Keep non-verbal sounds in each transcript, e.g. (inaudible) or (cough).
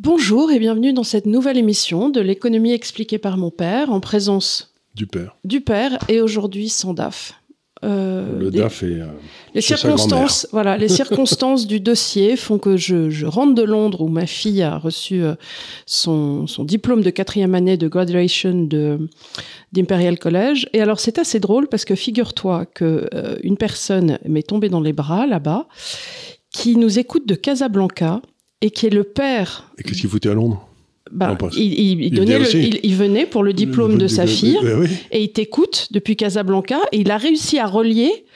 Bonjour et bienvenue dans cette nouvelle émission de l'économie expliquée par mon père en présence du père. Du père et aujourd'hui sans DAF. Euh, le DAF est euh, les circonstances, voilà, les circonstances du dossier font que je, rentre de Londres où ma fille a reçu euh, son, diplôme de quatrième année de graduation de d'Imperial College. Et alors c'est assez drôle parce que figure-toi que une personne m'est tombée dans les bras là-bas qui nous écoute de Casablanca et qui est le père. Et qu'est-ce qu'il foutait à Londres il, venait pour le diplôme de sa fille eh et il t'écoute depuis Casablanca et il a réussi à relier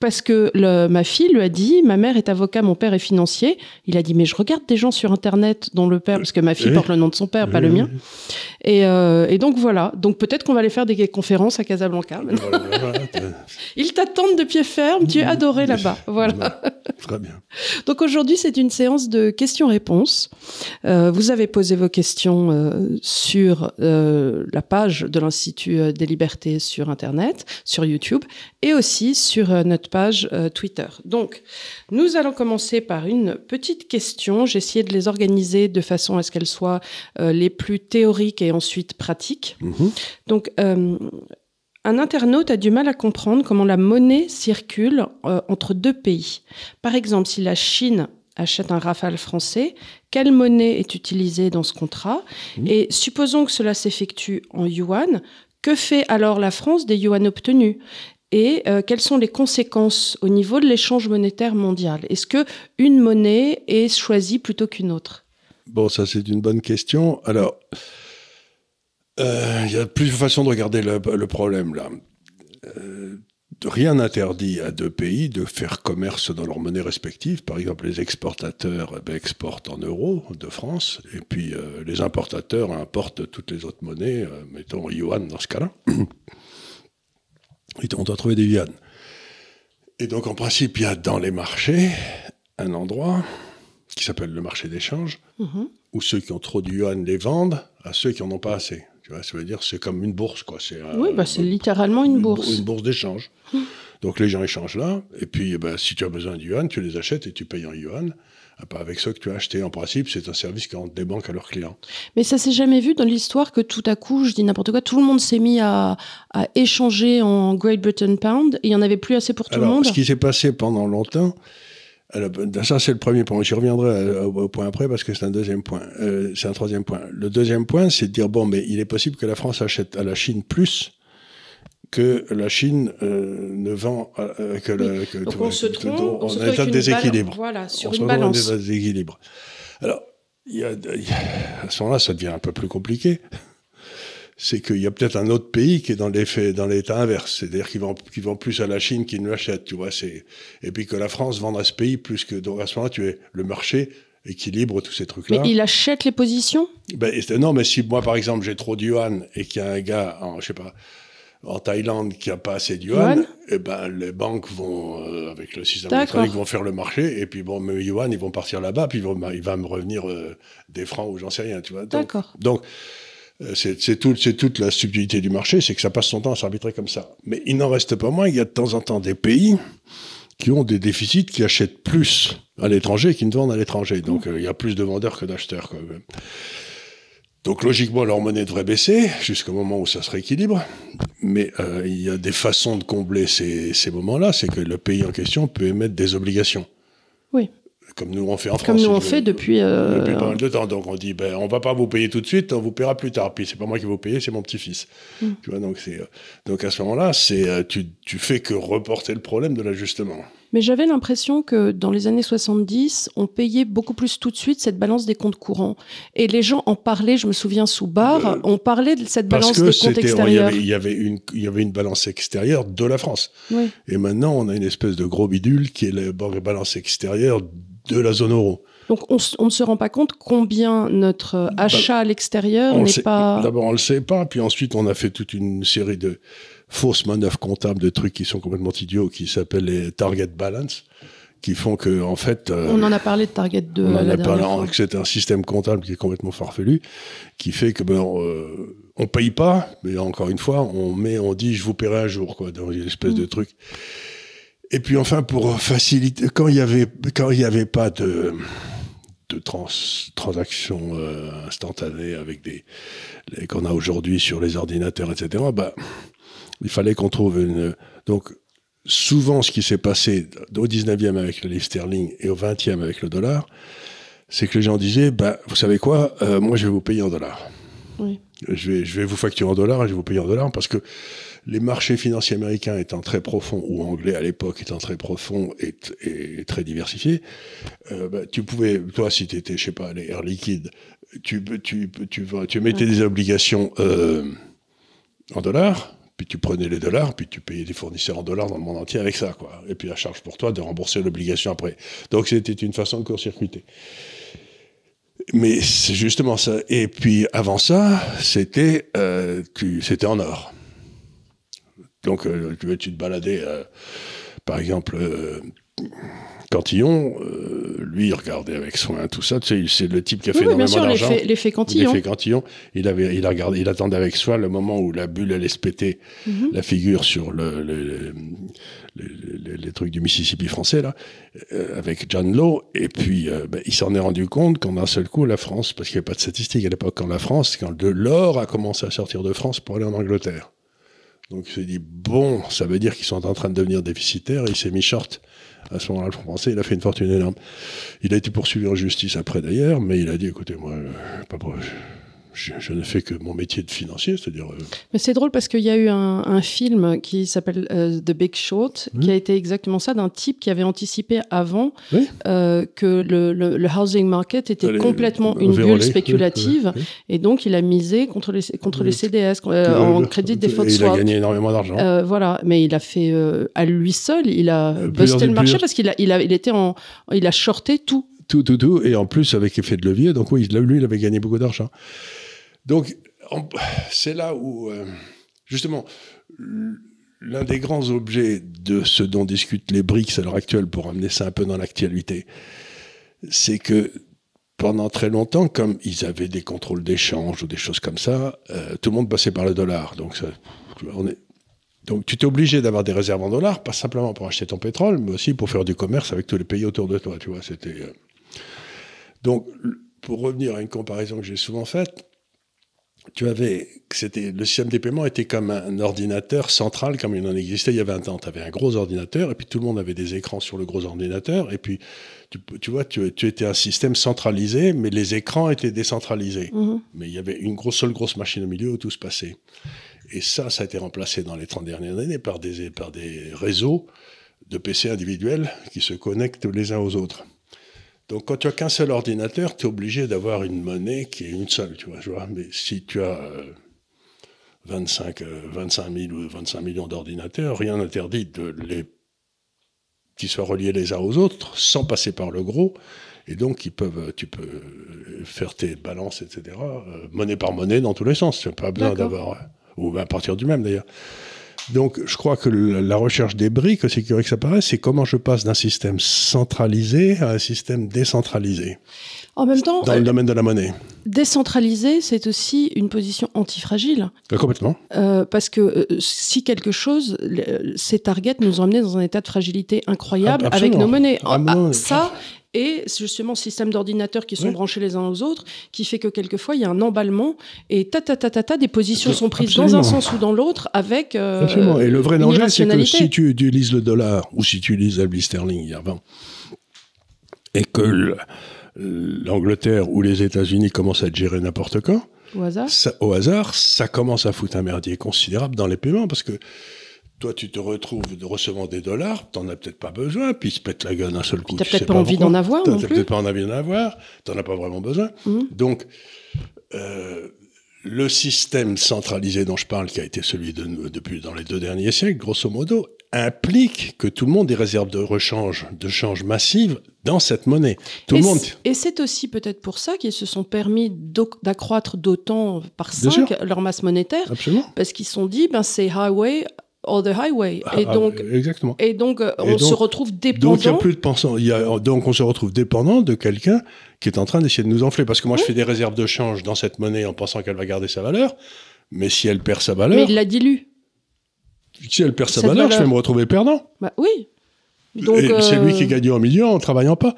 parce que le, ma fille lui a dit ma mère est avocat, mon père est financier. Il a dit mais je regarde des gens sur internet dont le père parce que ma fille porte le nom de son père, pas le mien. Euh, et, donc voilà. Donc peut-être qu'on va aller faire des conférences à Casablanca. (laughs) Ils t'attendent de pied ferme. Tu es adoré là-bas. Voilà. Très bien. (laughs) Donc aujourd'hui c'est une séance de questions-réponses. Euh, vous avez posé vos questions euh, sur la page de l'Institut des Libertés sur internet, sur YouTube et aussi sur notre page euh, Twitter. Donc, nous allons commencer par une petite question. J'ai essayé de les organiser de façon à ce qu'elles soient euh, les plus théoriques et ensuite pratiques. Mhm. Donc, euh, un internaute a du mal à comprendre comment la monnaie circule entre deux pays. Par exemple, si la Chine achète un Rafale français, quelle monnaie est utilisée dans ce contrat mhm. Et supposons que cela s'effectue en yuan, que fait alors la France des yuan obtenus et euh, quelles sont les conséquences au niveau de l'échange monétaire mondial Est-ce que une monnaie est choisie plutôt qu'une autre Bon, ça c'est une bonne question. Alors, euh, il y a plusieurs façons de regarder le, problème là. Euh, rien n'interdit à deux pays de faire commerce dans leurs monnaies respectives. Par exemple, les exportateurs eh ben, exportent en euros de France, et puis les importateurs importent toutes les autres monnaies, mettons yuan dans ce cas-là on doit trouver des yuan. Et donc, en principe, il y a dans les marchés un endroit qui s'appelle le marché d'échange, mhm. où ceux qui ont trop de yuan les vendent à ceux qui n'en ont pas assez. Tu vois, ça veut dire c'est comme une bourse, quoi. C'est, oui, euh, bah, c'est littéralement une bourse. Une bourse d'échange. Mhm. Donc les gens échangent là, et puis eh ben, si tu as besoin de yuan, tu les achètes et tu payes en yuan. À ah, avec ceux que tu as acheté. En principe, c'est un service qui rend des banques à leurs clients. Mais ça s'est jamais vu dans l'histoire que tout à coup, je dis n'importe quoi, tout le monde s'est mis à, échanger en Great Britain Pound et il n'y en avait plus assez pour tout le monde Ce qui s'est passé pendant longtemps, ben, ça, c'est le premier point. J'y reviendrai euh, au point après parce que c'est un deuxième point. Euh, c'est un troisième point. Le deuxième point, c'est de dire bon, mais il est possible que la France achète à la Chine plus que la Chine euh, ne vend que, on se trouve, en état de déséquilibre. Voilà, sur une balance. déséquilibre. Alors, à ce moment-là, ça devient un peu plus compliqué. C'est qu'il y a peut-être un autre pays qui est dans l'état inverse, c'est-à-dire qu'il vend, plus à la Chine qu'il ne l'achète, tu vois. C'est et puis que la France vend à ce pays plus que donc à ce moment-là, tu es le marché équilibre tous ces trucs-là. Mais il achète les positions. Ben, non, mais si moi par exemple j'ai trop de yuan et qu'il y a un gars, en, je sais pas en Thaïlande qui n'a pas assez de yuan, eh ben, les banques vont, euh, avec le système électronique, vont faire le marché, et puis bon, mes yuan, ils vont partir là-bas, puis il va me revenir euh, des francs ou j'en sais rien, tu vois. D'accord. Donc, euh, c'est tout, toute la subtilité du marché, c'est que ça passe son temps à s'arbitrer comme ça. Mais il n'en reste pas moins, il y a de temps en temps des pays qui ont des déficits, qui achètent plus à l'étranger qu'ils ne vendent à l'étranger. Donc, mmh. il y a plus de vendeurs que d'acheteurs, quand donc logiquement, leur monnaie devrait baisser jusqu'au moment où ça se rééquilibre. Mais euh, il y a des façons de combler ces, moments-là. C'est que le pays en question peut émettre des obligations. Oui. Comme nous on fait en France. Comme nous on fait depuis, depuis euh, pas mal de temps. Donc on dit, ben, on va pas vous payer tout de suite, on vous paiera plus tard. Puis c'est pas moi qui vais vous payer, c'est mon petit-fils. Hmm. Tu vois, donc, euh, donc à ce moment-là, c'est tu, tu fais que reporter le problème de l'ajustement. Mais j'avais l'impression que dans les années 70, on payait beaucoup plus tout de suite cette balance des comptes courants. Et les gens en parlaient, je me souviens sous barre euh, on parlait de cette balance des comptes extérieurs. Il y, avait, une, il y avait une balance extérieure de la France. Et maintenant, on a une espèce de gros bidule qui est la balance extérieure de la zone euro. Donc on, on, ne se rend pas compte combien notre euh, bah, achat à l'extérieur n'est pas... D'abord on ne le sait pas, puis ensuite on a fait toute une série de, fausses manœuvres comptables de trucs qui sont complètement idiots, qui s'appellent les target balance, qui font que, en fait. Euh, on en a parlé de Target de On a parlé, c'est un système comptable qui est complètement farfelu, qui fait que, ben, euh, on, paye pas, mais encore une fois, on met, on dit, je vous paierai un jour, quoi, dans une espèce de mm. truc. Et puis enfin, pour faciliter, quand il y avait, quand il n'y avait pas de, de trans, transactions euh, instantanées avec des, qu'on a aujourd'hui sur les ordinateurs, etc., bah, il fallait qu'on trouve une. Donc, souvent, ce qui s'est passé au 19e avec le livre sterling et au 20e avec le dollar, c'est que les gens disaient bah, Vous savez quoi euh, Moi, je vais vous payer en dollars. Je, vais, je vais vous facturer en dollars et je vais vous payer en dollars parce que les marchés financiers américains étant très profonds, ou anglais à l'époque étant très profonds et, très diversifiés, euh, bah, tu pouvais, toi, si tu étais, je sais pas, les Liquide, tu, tu, tu, tu mettais des obligations euh, en dollars puis tu prenais les dollars, puis tu payais des fournisseurs en dollars dans le monde entier avec ça, quoi. Et puis la charge pour toi de rembourser l'obligation après. Donc c'était une façon de court-circuiter. Mais c'est justement ça. Et puis avant ça, c'était euh, c'était en or. Donc euh, tu, tu te baladais, euh, par exemple Cantillon, euh, lui, regardait avec soin tout ça. c'est le type qui a fait énormément d'argent. L'effet Cantillon. L'effet Cantillon. Il, avait, il, il attendait avec soin le moment où la bulle allait se péter mhm. la figure sur les trucs du Mississippi français, là, euh, avec John Law. Et puis, euh, ben, il s'en est rendu compte qu'en un seul coup, la France, parce qu'il n'y avait pas de statistiques à l'époque, quand la France, quand de l'or a commencé à sortir de France pour aller en Angleterre. Donc il s'est dit, bon, ça veut dire qu'ils sont en train de devenir déficitaires, il s'est mis short. À ce moment-là, le français, il a fait une fortune énorme. Il a été poursuivi en justice après d'ailleurs, mais il a dit écoutez, moi, euh, pas proche je, ne fais que mon métier de financier, cest dire euh, Mais c'est drôle parce qu'il y a eu un, film qui s'appelle euh, The Big Short, qui a été exactement ça, d'un type qui avait anticipé avant euh, que le, housing market était complètement une bulle spéculative, (laughs) et donc il a misé contre les contre les CDS en crédit de défaut de Il a gagné énormément d'argent. voilà, mais il a fait à lui seul, il a busté le marché parce qu'il a il était en il a shorté tout tout, tout, tout. Et en plus, avec effet de levier, donc oui, lui, il avait gagné beaucoup d'argent. Donc, c'est là où, euh, justement, l'un des grands objets de ce dont discutent les BRICS à l'heure actuelle, pour amener ça un peu dans l'actualité, c'est que pendant très longtemps, comme ils avaient des contrôles d'échange ou des choses comme ça, euh, tout le monde passait par le dollar. Donc, on est... Donc tu t'es obligé d'avoir des réserves en dollars, pas simplement pour acheter ton pétrole, mais aussi pour faire du commerce avec tous les pays autour de toi. Tu vois, c'était. Euh. Donc, pour revenir à une comparaison que j'ai souvent faite, tu avais, c'était, le système des paiements était comme un ordinateur central, comme il en existait il y a 20 ans. Tu avais un gros ordinateur, et puis tout le monde avait des écrans sur le gros ordinateur, et puis, tu, vois, tu, étais un système centralisé, mais les écrans étaient décentralisés. Mm-hmm. Mais il y avait une seule grosse machine au milieu où tout se passait. Et ça, ça a été remplacé dans les 30 dernières années par des, par des réseaux de PC individuels qui se connectent les uns aux autres. Donc, quand tu as qu'un seul ordinateur, tu es obligé d'avoir une monnaie qui est une seule, tu vois, je vois. Mais si tu as 25, euh, 000 euh, ou 25 millions d'ordinateurs, rien n'interdit de les qui soient reliés les uns aux autres sans passer par le gros. Et donc, ils peuvent, tu peux euh, faire tes balances, etc., monnaie par monnaie dans tous les sens. Tu n'as pas besoin d'avoir, hein, ou à partir du même d'ailleurs. Donc, je crois que la recherche des briques, c'est curieux que ça paraît, c'est comment je passe d'un système centralisé à un système décentralisé. En même temps, dans le euh, domaine de la monnaie. Décentralisé, c'est aussi une position antifragile. Euh, complètement. Euh, parce que si quelque chose, ces targets nous ont dans un état de fragilité incroyable avec nos monnaies. Ah, ça, et justement système d'ordinateurs qui sont branchés les uns aux autres, qui fait que quelquefois il y a un emballement et ta ta ta des positions sont prises dans un sens ou dans l'autre avec. Euh, absolument. Et le vrai danger, c'est que si tu utilises le dollar ou si tu utilises la sterling, et que l'Angleterre ou les États-Unis commencent à gérer n'importe quand, au hasard. Ça, au hasard, ça commence à foutre un merdier considérable dans les paiements parce que toi, tu te retrouves recevant des dollars, t'en as peut-être pas besoin, puis ils se pètent la gueule d'un seul coup. T'as peut-être pas, envie d'en avoir. T'as peut-être pas envie d'en avoir, t'en as pas vraiment besoin. Mm. Donc, euh, le système centralisé dont je parle, qui a été celui de, depuis dans les deux derniers siècles, grosso modo, implique que tout le monde ait réserves de rechange, de change massive dans cette monnaie. Tout le monde. Et c'est aussi peut-être pour ça qu'ils se sont permis d'accroître d'autant par cinq leur masse monétaire. Parce qu'ils se sont dit, ben, c'est highway highway. Ah, et ah, donc, exactement. Et donc, euh, on se retrouve dépendant. Donc, a plus de pensant. donc, on se retrouve dépendant de quelqu'un qui est en train d'essayer de nous enfler. Parce que moi, je fais des réserves de change dans cette monnaie en pensant qu'elle va garder sa valeur. Mais si elle perd sa valeur. Mais il la dilue. Si elle perd sa valeur, je vais me retrouver perdant. Bah oui. et c'est lui qui euh, gagne en milieu en travaillant pas.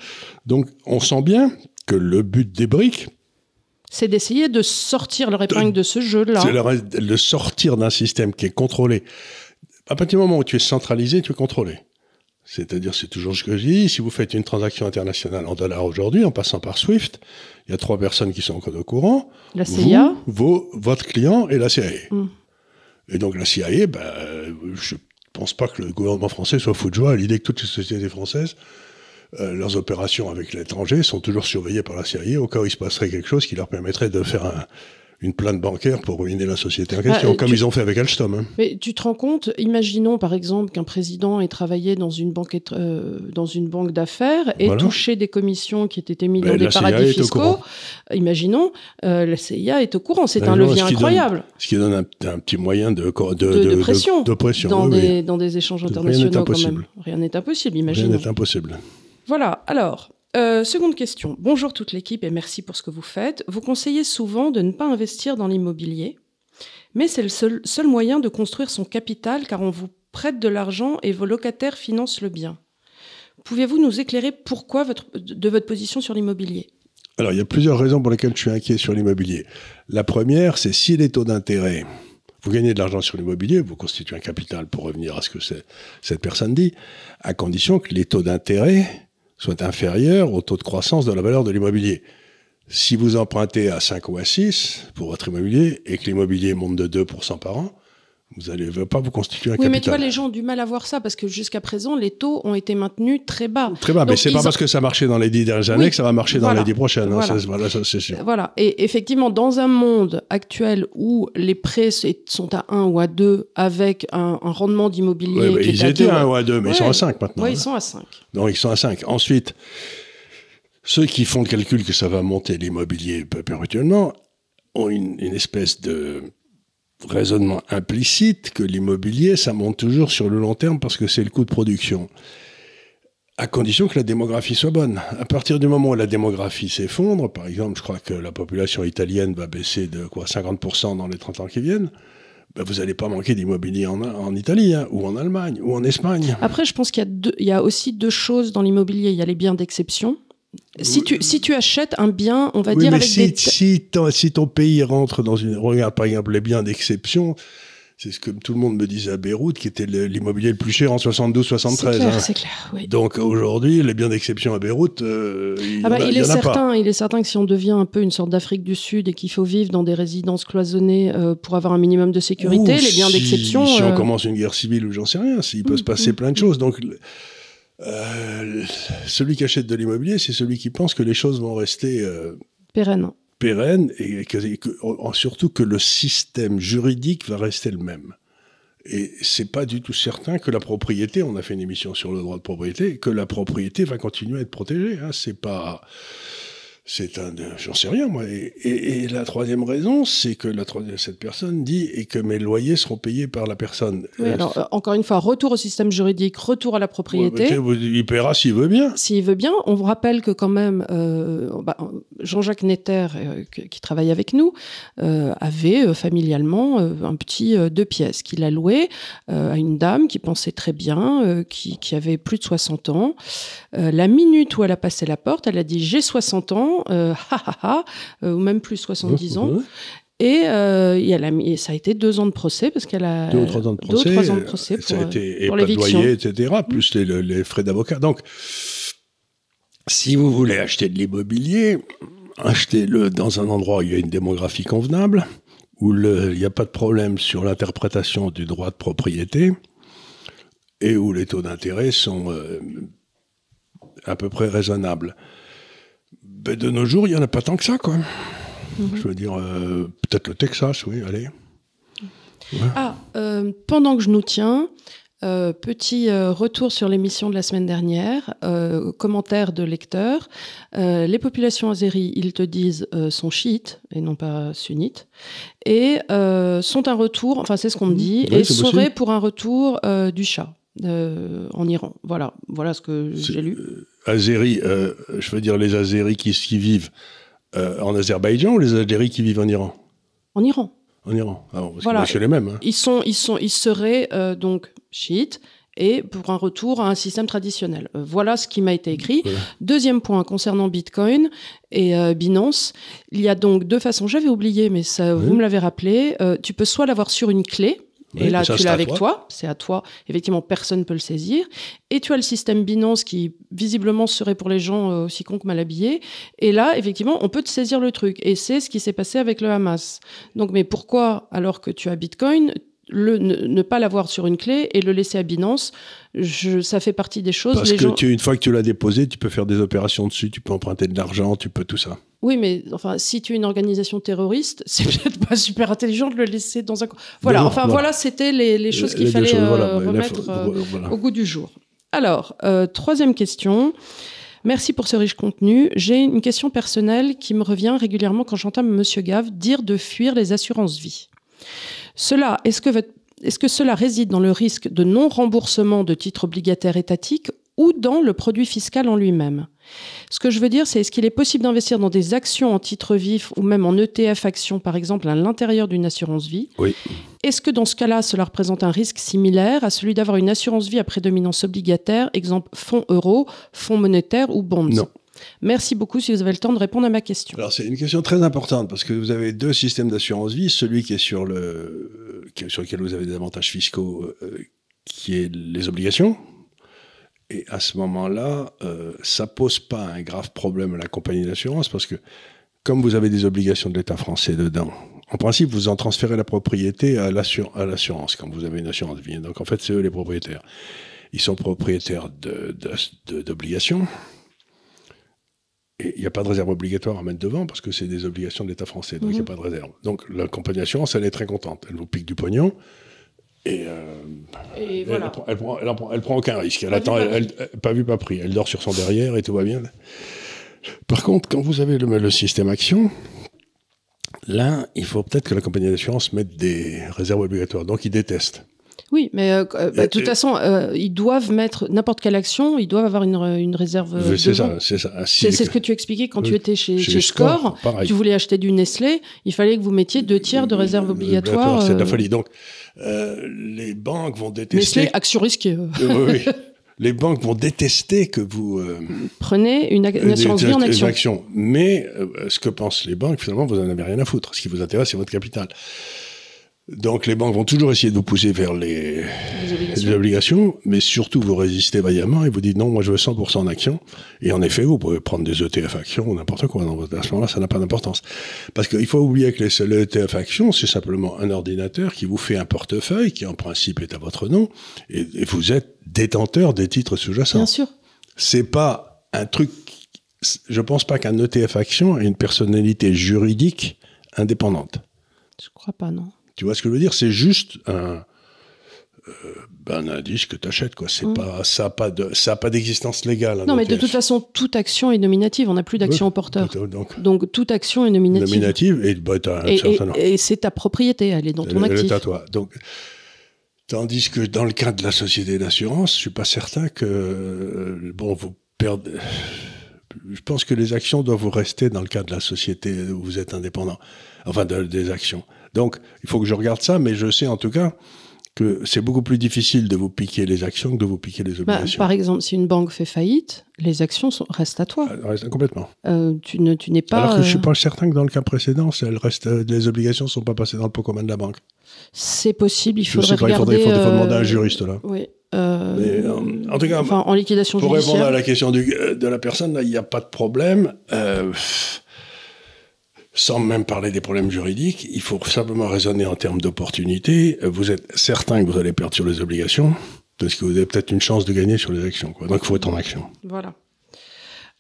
Donc, on sent bien que le but des briques, c'est d'essayer de sortir leur épingle de, ce jeu-là. C'est de sortir d'un système qui est contrôlé à partir du moment où tu es centralisé, tu es contrôlé. C'est-à-dire, c'est toujours ce que je dis, si vous faites une transaction internationale en dollars aujourd'hui, en passant par SWIFT, il y a trois personnes qui sont encore au courant. La CIA Votre client et la CIA. Mm. Et donc la CIA, ben, je pense pas que le gouvernement français soit fou de joie à l'idée que toutes les sociétés françaises, euh, leurs opérations avec l'étranger sont toujours surveillées par la CIA au cas où il se passerait quelque chose qui leur permettrait de faire un, une plainte bancaire pour ruiner la société en bah, question, comme ils ont fait avec Alstom. Hein. Mais tu te rends compte, imaginons par exemple qu'un président ait travaillé dans une banque, euh, d'affaires et touché des commissions qui étaient émises ben, dans des paradis fiscaux. Imaginons, euh, la CIA est au courant, c'est ben un levier incroyable. ce qui donne un, petit moyen de, de, pression, dans, des, échanges internationaux Rien n'est impossible. Rien n'est impossible, Rien n'est impossible. Voilà, alors, euh, seconde question. Bonjour toute l'équipe et merci pour ce que vous faites. Vous conseillez souvent de ne pas investir dans l'immobilier, mais c'est le seul, moyen de construire son capital car on vous prête de l'argent et vos locataires financent le bien. Pouvez-vous nous éclairer pourquoi de votre position sur l'immobilier Alors, il y a plusieurs raisons pour lesquelles je suis inquiet sur l'immobilier. La première, c'est si les taux d'intérêt, vous gagnez de l'argent sur l'immobilier, vous constituez un capital pour revenir à ce que cette personne dit, à condition que les taux d'intérêt soit inférieur au taux de croissance de la valeur de l'immobilier. Si vous empruntez à 5 ou à 6 pour votre immobilier et que l'immobilier monte de 2% par an, vous allez pas vous constituer un capital. Oui, mais tu vois, les gens ont du mal à voir ça parce que jusqu'à présent, les taux ont été maintenus très bas. Très bas, mais mais c'est pas parce que ça marchait dans les dix dernières années que ça va marcher dans les dix prochaines. Hein, voilà, c'est sûr. Voilà. Et effectivement, dans un monde actuel où les prêts sont à 1 ou à 2 avec un, rendement d'immobilier. Oui, bah, ils étaient à 1 ou à 2, mais ils sont à 5 maintenant. Oui, hein. ils sont à 5. Donc, ils sont à 5. Ensuite, ceux qui font le calcul que ça va monter l'immobilier rituellement, ont une espèce de raisonnement implicite que l'immobilier, ça monte toujours sur le long terme parce que c'est le coût de production. À condition que la démographie soit bonne. À partir du moment où la démographie s'effondre, par exemple, je crois que la population italienne va baisser de quoi 50% dans les 30 ans qui viennent. Ben, vous n'allez pas manquer d'immobilier en, en, Italie, hein, ou en Allemagne, ou en Espagne. Après, je pense qu'il y, y, a aussi deux choses dans l'immobilier. Il y a les biens d'exception, si tu, si tu achètes un bien, on va dire... si, si, ton, si, ton, pays rentre dans une... Regarde, par exemple, les biens d'exception, c'est ce que tout le monde me disait à Beyrouth, qui était l'immobilier le plus cher en 72-73. C'est clair, hein. clair. Donc aujourd'hui, les biens d'exception à Beyrouth, euh, il, ah bah, en a, il, est certain, il est certain que si on devient un peu une sorte d'Afrique du Sud et qu'il faut vivre dans des résidences cloisonnées euh, pour avoir un minimum de sécurité, les biens d'exception. Si on euh, commence une guerre civile ou j'en sais rien, s'il peut mm, se passer mm, plein de mm. choses. Donc euh, celui qui achète de l'immobilier, c'est celui qui pense que les choses vont rester euh, pérennes. et, surtout que le système juridique va rester le même. Et c'est pas du tout certain que la propriété, on a fait une émission sur le droit de propriété, que la propriété va continuer à être protégée. Hein, c'est pas c'est un J'en sais rien, moi. Et, la troisième raison, c'est que cette personne dit et que mes loyers seront payés par la personne. Euh, euh, encore une fois, retour au système juridique, retour à la propriété. il paiera s'il veut bien. S'il veut bien. On vous rappelle que, quand même, euh, bah, Jean-Jacques Netter, qui travaille avec nous, avait familialement un petit deux pièces qu'il a loué à une dame qui pensait très bien, qui, qui, avait plus de 60 ans. la minute où elle a passé la porte, elle a dit J'ai 60 ans euh, (laughs) euh, ou même plus 70 ans. Euh, et, ça a été deux ans de procès parce qu'elle a deux ou trois ans de procès, pour, a et etc. Plus les, frais d'avocat. Donc, si vous voulez acheter de l'immobilier, achetez-le dans un endroit où il y a une démographie convenable, où il n'y a pas de problème sur l'interprétation du droit de propriété et où les taux d'intérêt sont à peu près raisonnables. Ben, de nos jours, il n'y en a pas tant que ça, quoi. Mhm. Je veux dire, euh, peut-être le Texas, oui, allez. Ah, euh, pendant que je nous tiens, euh, petit retour sur l'émission de la semaine dernière, commentaire de lecteur. les populations azéries, ils te disent, sont chiites et non pas sunnites, et sont un retour, enfin c'est ce qu'on me dit, et et seraient pour un retour du chat. en Iran. Voilà, voilà ce que j'ai lu. Azéris, euh, je veux dire les Azéris qui, vivent euh, en Azerbaïdjan ou les Azéris qui vivent en Iran En Iran. En Iran, ah voilà. les mêmes. Hein. Ils, sont, ils, sont, ils seraient euh, donc chiites et pour un retour à un système traditionnel. voilà ce qui m'a été écrit. Deuxième point concernant Bitcoin et Binance, il y a donc deux façons. J'avais oublié, mais ça, vous me l'avez rappelé. tu peux soit l'avoir sur une clé, et là, tu l'as avec toi, c'est à toi. Effectivement, personne ne peut le saisir. Et tu as le système Binance qui, visiblement, serait pour les gens euh, aussi cons que mal habillés. Et là, effectivement, on peut te saisir le truc. Et c'est ce qui s'est passé avec le Hamas. Donc, mais pourquoi, alors que tu as Bitcoin, ne, pas l'avoir sur une clé et le laisser à Binance, ça fait partie des choses. une fois que tu l'as déposé, tu peux faire des opérations dessus, tu peux emprunter de l'argent, tu peux tout ça. Oui, mais enfin, si tu es une organisation terroriste, c'est peut-être pas super intelligent de le laisser dans un. Voilà, enfin voilà, c'était les, choses qu'il fallait euh, remettre euh, au goût du jour. Alors, euh, troisième question. Merci pour ce riche contenu. J'ai une question personnelle qui me revient régulièrement quand j'entends Monsieur Gave dire de fuir les assurances vie. Cela, est-ce que, cela réside dans le risque de non-remboursement de titres obligataires étatiques ou dans le produit fiscal en lui-même. Ce que je veux dire, c'est est-ce qu'il est possible d'investir dans des actions en titres vifs ou même en ETF actions, par exemple, à l'intérieur d'une assurance vie Oui. Est-ce que dans ce cas-là, cela représente un risque similaire à celui d'avoir une assurance vie à prédominance obligataire, exemple fonds euro, fonds monétaires ou bonds Non. Merci beaucoup si vous avez le temps de répondre à ma question. Alors c'est une question très importante parce que vous avez deux systèmes d'assurance vie, celui qui est sur, le, sur lequel vous avez des avantages fiscaux, euh, qui est les obligations. Et à ce moment-là, ça euh, ça pose pas un grave problème à la compagnie d'assurance parce que comme vous avez des obligations de l'État français dedans, en principe, vous en transférez la propriété à l'assurance quand vous avez une assurance vie. Donc en fait, c'est eux les propriétaires. Ils sont propriétaires d'obligations il n'y a pas de réserve obligatoire à mettre devant parce que c'est des obligations de l'État français, donc il n'y a mhm. pas de réserve. Donc la compagnie d'assurance, elle est très contente. Elle vous pique du pognon. Et, euh, elle, voilà. prend, aucun risque. Elle attend, pas vu, pas pris. Elle dort sur son derrière et tout va bien. Par contre, quand vous avez le, le système action, là, il faut peut-être que la compagnie d'assurance mette des réserves obligatoires. Donc, ils détestent. Oui, mais euh, euh, bah, de toute façon, euh, ils doivent mettre n'importe quelle action, ils doivent avoir une, réserve. C'est ça, ah, c'est ça. c'est ce que tu expliquais quand tu étais chez, Score. Tu voulais acheter du Nestlé, il fallait que vous mettiez deux tiers de réserve obligatoire. C'est de la folie. Donc, les banques vont détester. Nestlé, action risquée. oui, (laughs) les banques vont détester que vous prenez une, assurance vie en action. Mais ce que pensent les banques, finalement, vous n'en avez rien à foutre. Ce qui vous intéresse, c'est votre capital. Donc les banques vont toujours essayer de vous pousser vers les, obligations. mais surtout vous résistez vaillamment et vous dites non, moi je veux 100% en actions. Et en effet, vous pouvez prendre des ETF actions ou n'importe quoi. Dans à ce moment-là, ça n'a pas d'importance. Parce qu'il faut oublier que les, ETF e actions, c'est simplement un ordinateur qui vous fait un portefeuille qui en principe est à votre nom et, vous êtes détenteur des titres sous-jacents. Bien sûr. C'est pas un truc. Je pense pas qu'un ETF action ait une personnalité juridique indépendante. Je crois pas, non. Tu vois ce que je veux dire C'est juste un, euh, ben, indice que tu achètes. Quoi. C'est mm. Pas, ça n'a pas, de, ça pas d'existence légale. Hein, non, mais de toute façon, toute action est nominative. On n'a plus d'action oui, porteur. Euh, donc, toute action est nominative. Nominative, bah, et c'est ta propriété, elle est dans ton actif. Elle est à toi. Donc, tandis que dans le cas de la société d'assurance, je ne suis pas certain que. Euh, bon, vous perdez. Je pense que les actions doivent vous rester dans le cas de la société où vous êtes indépendant, enfin des actions. Donc, il faut que je regarde ça, mais je sais en tout cas que c'est beaucoup plus difficile de vous piquer les actions que de vous piquer les bah, obligations. par exemple, si une banque fait faillite, les actions restent à toi. Elles ah, restent complètement. Euh, tu n'es pas. Alors que je suis euh, pas certain que dans le cas précédent, euh, les obligations ne sont pas passées dans le pot commun de la banque. C'est possible, il faudrait je sais pas, regarder. Il faudrait, demander à un juriste là. Oui. en, tout cas, en liquidation pour répondre à la question de la personne, il n'y a pas de problème sans même parler des problèmes juridiques, il faut simplement raisonner en termes d'opportunités. Vous êtes certain que vous allez perdre sur les obligations, parce que vous avez peut-être une chance de gagner sur les actions. Donc il faut être en action. Voilà.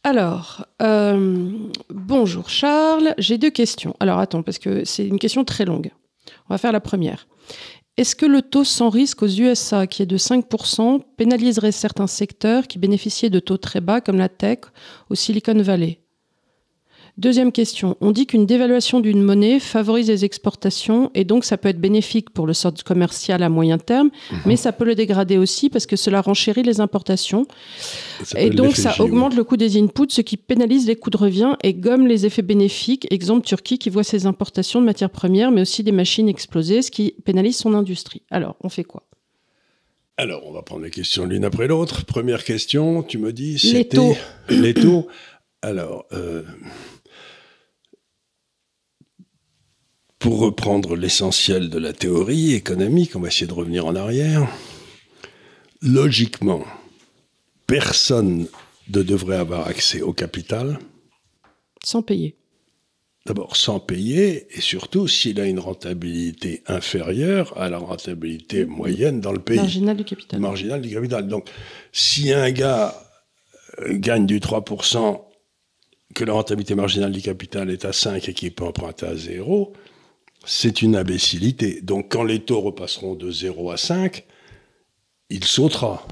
Alors, euh, bonjour Charles, j'ai deux questions. Alors attends, parce que c'est une question très longue. On va faire la première. Est-ce que le taux sans risque aux USA, qui est de 5%, pénaliserait certains secteurs qui bénéficiaient de taux très bas, comme la tech ou Silicon Valley Deuxième question. On dit qu'une dévaluation d'une monnaie favorise les exportations et donc ça peut être bénéfique pour le sort commercial à moyen terme, mhm. mais ça peut le dégrader aussi parce que cela renchérit les importations. et donc ça augmente le coût des inputs, ce qui pénalise les coûts de revient et gomme les effets bénéfiques. Exemple Turquie qui voit ses importations de matières premières, mais aussi des machines exploser, ce qui pénalise son industrie. Alors, on fait quoi alors, on va prendre les questions l'une après l'autre. Première question, tu me dis, c'était les taux. Alors, euh, pour reprendre l'essentiel de la théorie économique, on va essayer de revenir en arrière, logiquement, personne ne devrait avoir accès au capital. Sans payer. D'abord, sans payer, et surtout s'il a une rentabilité inférieure à la rentabilité moyenne dans le pays. Marginal du capital. Marginal du capital. Donc, si un gars euh, gagne du 3%, que la rentabilité marginale du capital est à 5 et qu'il peut emprunter à 0, c'est une imbécilité. Donc quand les taux repasseront de 0 à 5, il sautera.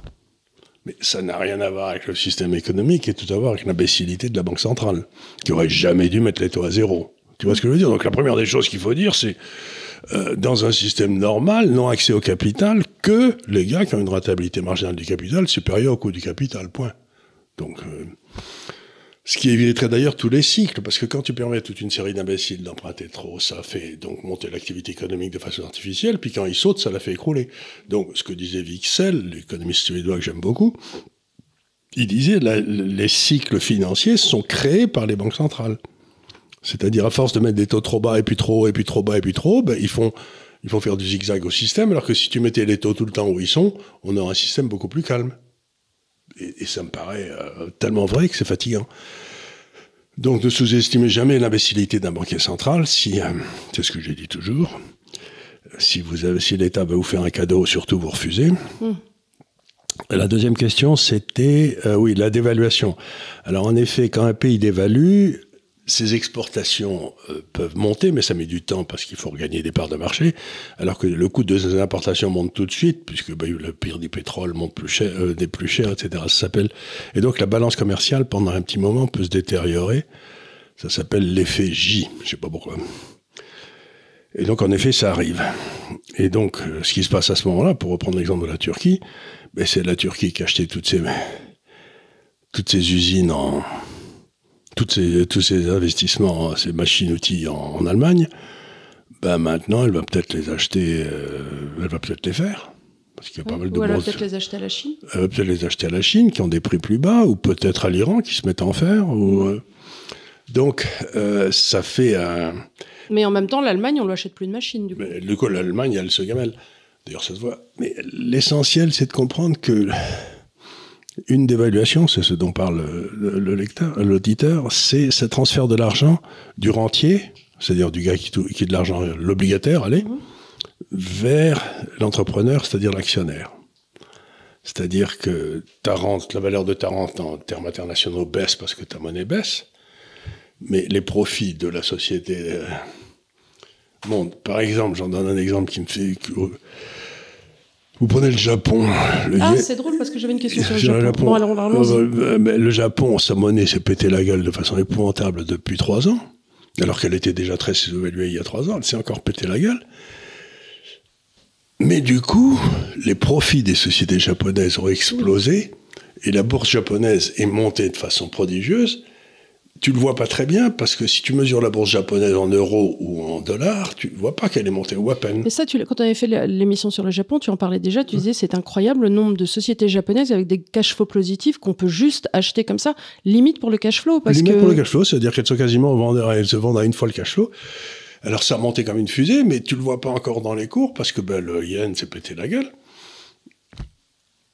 Mais ça n'a rien à voir avec le système économique et tout à voir avec l'imbécilité de la Banque centrale, qui aurait jamais dû mettre les taux à zéro. Tu vois ce que je veux dire Donc la première des choses qu'il faut dire, c'est euh, dans un système normal, non accès au capital, que les gars qui ont une rentabilité marginale du capital supérieure au coût du capital, point. Donc... Euh, ce qui éviterait d'ailleurs tous les cycles, parce que quand tu permets à toute une série d'imbéciles d'emprunter trop, ça fait donc monter l'activité économique de façon artificielle, puis quand ils sautent, ça la fait écrouler. Donc, ce que disait Vixel, l'économiste suédois que j'aime beaucoup, il disait les cycles financiers sont créés par les banques centrales. C'est-à-dire, à force de mettre des taux trop bas, et puis trop, et puis trop bas, et puis trop, ben, ils font ils font faire du zigzag au système, alors que si tu mettais les taux tout le temps où ils sont, on aurait un système beaucoup plus calme et, ça me paraît euh, tellement vrai que c'est fatigant. Donc ne sous-estimez jamais l'imbécilité d'un banquier central, si, euh, c'est ce que j'ai dit toujours, si, vous si l'État va vous faire un cadeau, surtout vous refusez. Hmm. La deuxième question, c'était, euh, oui, la dévaluation. Alors en effet, quand un pays dévalue, ces exportations euh, peuvent monter, mais ça met du temps parce qu'il faut regagner des parts de marché, alors que le coût de ces importations monte tout de suite, puisque bah, le pire du pétrole monte plus cher, euh, des plus chers, etc. Ça s'appelle. Et donc la balance commerciale, pendant un petit moment, peut se détériorer. Ça s'appelle l'effet J. Je sais pas pourquoi. Et donc, en effet, ça arrive. Et donc, euh, ce qui se passe à ce moment-là, pour reprendre l'exemple de la Turquie, ben, c'est la Turquie qui a acheté toutes ces toutes ses usines en, tous ces investissements, ces machines-outils en, Allemagne, ben maintenant, elle va peut-être les acheter, euh, elle va peut-être les faire. Parce qu'il y a pas mal de ou elle va peut-être les acheter à la Chine. Elle va peut-être les acheter à la Chine, qui ont des prix plus bas, ou peut-être à l'Iran, qui se mettent en fer. Euh. Donc, euh, ça fait un... Mais en même temps, l'Allemagne, on ne lui achète plus de machines. du coup. Mais, du coup, l'Allemagne, elle se gamelle. D'ailleurs, ça se voit. Mais l'essentiel, c'est de comprendre que une dévaluation, c'est ce dont parle le, lecteur, l'auditeur, c'est ce transfert de l'argent du rentier, c'est-à-dire du gars qui, qui de l'argent, l'obligataire, allez, mhm. vers l'entrepreneur, c'est-à-dire l'actionnaire. C'est-à-dire que ta rente, la valeur de ta rente en termes internationaux baisse parce que ta monnaie baisse, mais les profits de la société euh, montent. Par exemple, j'en donne un exemple qui me fait. Vous prenez le Japon. ah, c'est drôle parce que j'avais une question sur le Japon. Bon, alors, euh, euh, le Japon, sa monnaie s'est pété la gueule de façon épouvantable depuis trois ans, alors qu'elle était déjà très sous-évaluée il y a trois ans. Elle s'est encore pété la gueule. Mais du coup, les profits des sociétés japonaises ont explosé et la bourse japonaise est montée de façon prodigieuse tu le vois pas très bien parce que si tu mesures la bourse japonaise en euros ou en dollars, tu vois pas qu'elle est montée ou à Mais ça, quand on avais fait l'émission sur le Japon, tu en parlais déjà, tu mmh. disais c'est incroyable le nombre de sociétés japonaises avec des cash flows positifs qu'on peut juste acheter comme ça, limite pour le cash flow. Parce limite pour le cash flow, c'est-à-dire qu'elles sont quasiment elles se vendent à une fois le cash flow. Alors ça a monté comme une fusée, mais tu le vois pas encore dans les cours parce que ben, le yen s'est pété la gueule.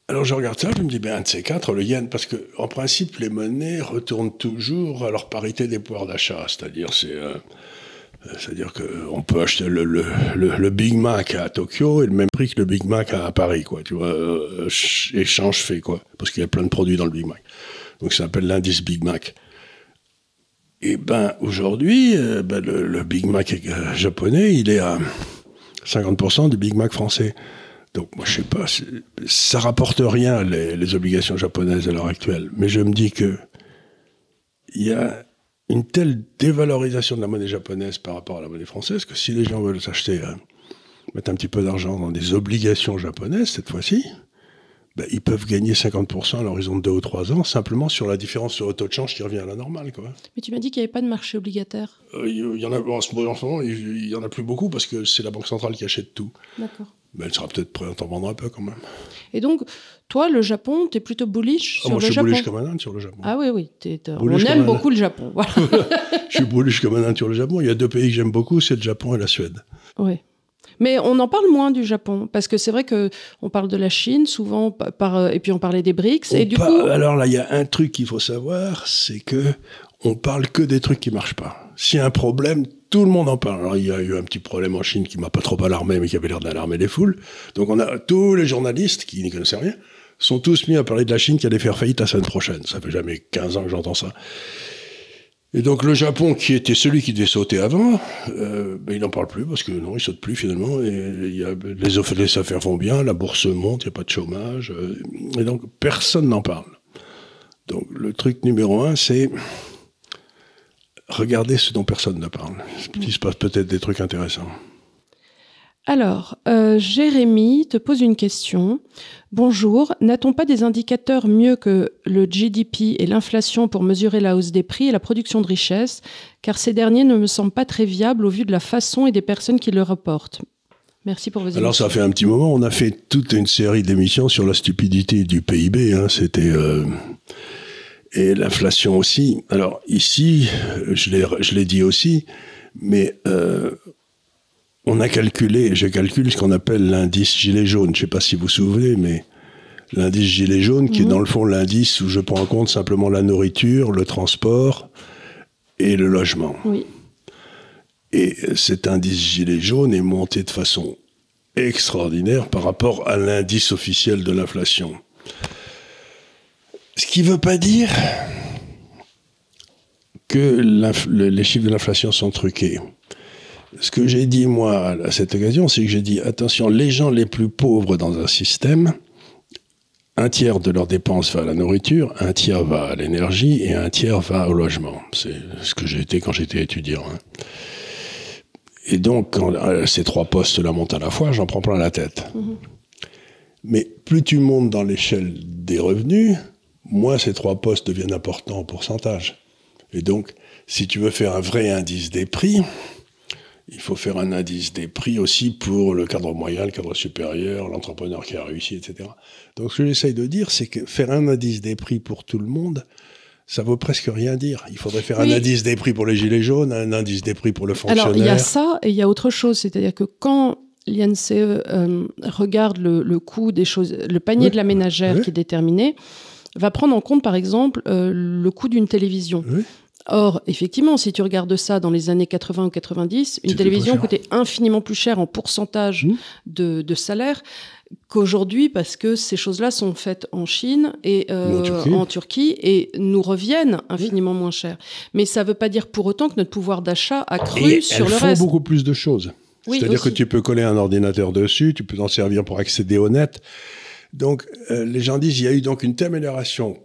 Alors je regarde ça, je me dis, ben un de ces quatre, le yen, parce que en principe, les monnaies retournent toujours à leur parité des pouvoirs d'achat, c'est-à-dire c'est... Euh, c'est-à-dire qu'on peut acheter le, Big Mac à Tokyo et le même prix que le Big Mac à Paris, quoi. Tu vois, euh, échange fait, quoi. Parce qu'il y a plein de produits dans le Big Mac. Donc ça s'appelle l'indice Big Mac. Et ben aujourd'hui, euh, ben, le, Big Mac japonais, il est à 50% du Big Mac français. Donc, moi, je sais pas, ça rapporte rien, les, obligations japonaises à l'heure actuelle. Mais je me dis que il y a une telle dévalorisation de la monnaie japonaise par rapport à la monnaie française que si les gens veulent s'acheter, euh, mettre un petit peu d'argent dans des obligations japonaises, cette fois-ci, ben, ils peuvent gagner 50% à l'horizon de 2 ou 3 ans, simplement sur la différence sur le taux de change qui revient à la normale. Quoi. Mais tu m'as dit qu'il n'y avait pas de marché obligataire. Euh, il y en, a, en ce moment, il n'y en a plus beaucoup parce que c'est la Banque centrale qui achète tout. D'accord. Mais ben, elle sera peut-être prête à t'en vendre un peu quand même. Et donc, toi, le Japon, tu es plutôt bullish ah, sur moi, le je suis bullish comme un âne sur le Japon. Ah oui, oui. On aime beaucoup le Japon. (laughs) je suis bullish comme un âne sur le Japon. Il y a deux pays que j'aime beaucoup, c'est le Japon et la Suède. Oui. Mais on en parle moins du Japon parce que c'est vrai que on parle de la Chine souvent par euh, et puis on parlait des BRICS et du coup alors là il y a un truc qu'il faut savoir c'est que on parle que des trucs qui marchent pas. S'il y a un problème, tout le monde en parle. Alors, il y a eu un petit problème en Chine qui m'a pas trop alarmé, mais qui avait l'air d'alarmer les foules. Donc, on a tous les journalistes qui n'y connaissaient rien sont tous mis à parler de la Chine qui allait faire faillite la semaine prochaine. Ça fait jamais 15 ans que j'entends ça. Et donc le Japon, qui était celui qui devait sauter avant, euh, ben, il n'en parle plus parce que non, il saute plus finalement. Et les, affaires vont bien, la bourse monte, il n'y a pas de chômage. Euh, et donc personne n'en parle. Donc le truc numéro un, c'est regardez ce dont personne ne parle. Mm. Il se passe peut-être des trucs intéressants. Alors, euh, Jérémy te pose une question. Bonjour, n'a-t-on pas des indicateurs mieux que le GDP et l'inflation pour mesurer la hausse des prix et la production de richesses Car ces derniers ne me semblent pas très viables au vu de la façon et des personnes qui le rapportent. Merci pour vos émissions. Alors ça fait un petit moment, on a fait toute une série d'émissions sur la stupidité du PIB. Hein. C'était... Euh, et l'inflation aussi. Alors ici, je l'ai dit aussi, mais euh, on a calculé, je calcule ce qu'on appelle l'indice gilet jaune. Je ne sais pas si vous vous souvenez, mais l'indice gilet jaune, qui est mhm. dans le fond l'indice où je prends en compte simplement la nourriture, le transport et le logement. Et cet indice gilet jaune est monté de façon extraordinaire par rapport à l'indice officiel de l'inflation. Ce qui ne veut pas dire que les chiffres de l'inflation sont truqués. Ce que j'ai dit, moi, à cette occasion, c'est que j'ai dit, attention, les gens les plus pauvres dans un système, un tiers de leurs dépenses va à la nourriture, un tiers va à l'énergie et un tiers va au logement. C'est ce que j'ai été quand j'étais étudiant. Hein. Et donc, quand euh, ces trois postes-là montent à la fois, j'en prends plein la tête. Mmh Mais plus tu montes dans l'échelle des revenus, moins ces trois postes deviennent importants en pourcentage. Et donc, si tu veux faire un vrai indice des prix, il faut faire un indice des prix aussi pour le cadre moyen, le cadre supérieur, l'entrepreneur qui a réussi, etc. Donc ce que j'essaye de dire, c'est que faire un indice des prix pour tout le monde, ça vaut presque rien dire. Il faudrait faire un indice des prix pour les gilets jaunes, un indice des prix pour le fonctionnaire. Alors il y a ça et il y a autre chose, c'est-à-dire que quand l'INCE euh, regarde le, coût des choses, le panier de la ménagère qui est déterminé, va prendre en compte, par exemple, euh, le coût d'une télévision. Or, effectivement, si tu regardes ça dans les années 80 ou 90, une télévision coûtait infiniment plus cher en pourcentage mmh. de, salaire qu'aujourd'hui parce que ces choses-là sont faites en Chine et euh, en, Turquie. et nous reviennent infiniment moins cher. Mais ça ne veut pas dire pour autant que notre pouvoir d'achat a cru sur beaucoup plus de choses. C'est-à-dire que tu peux coller un ordinateur dessus, tu peux t'en servir pour accéder au net. Donc, euh, les gens disent, il y a eu donc une telle amélioration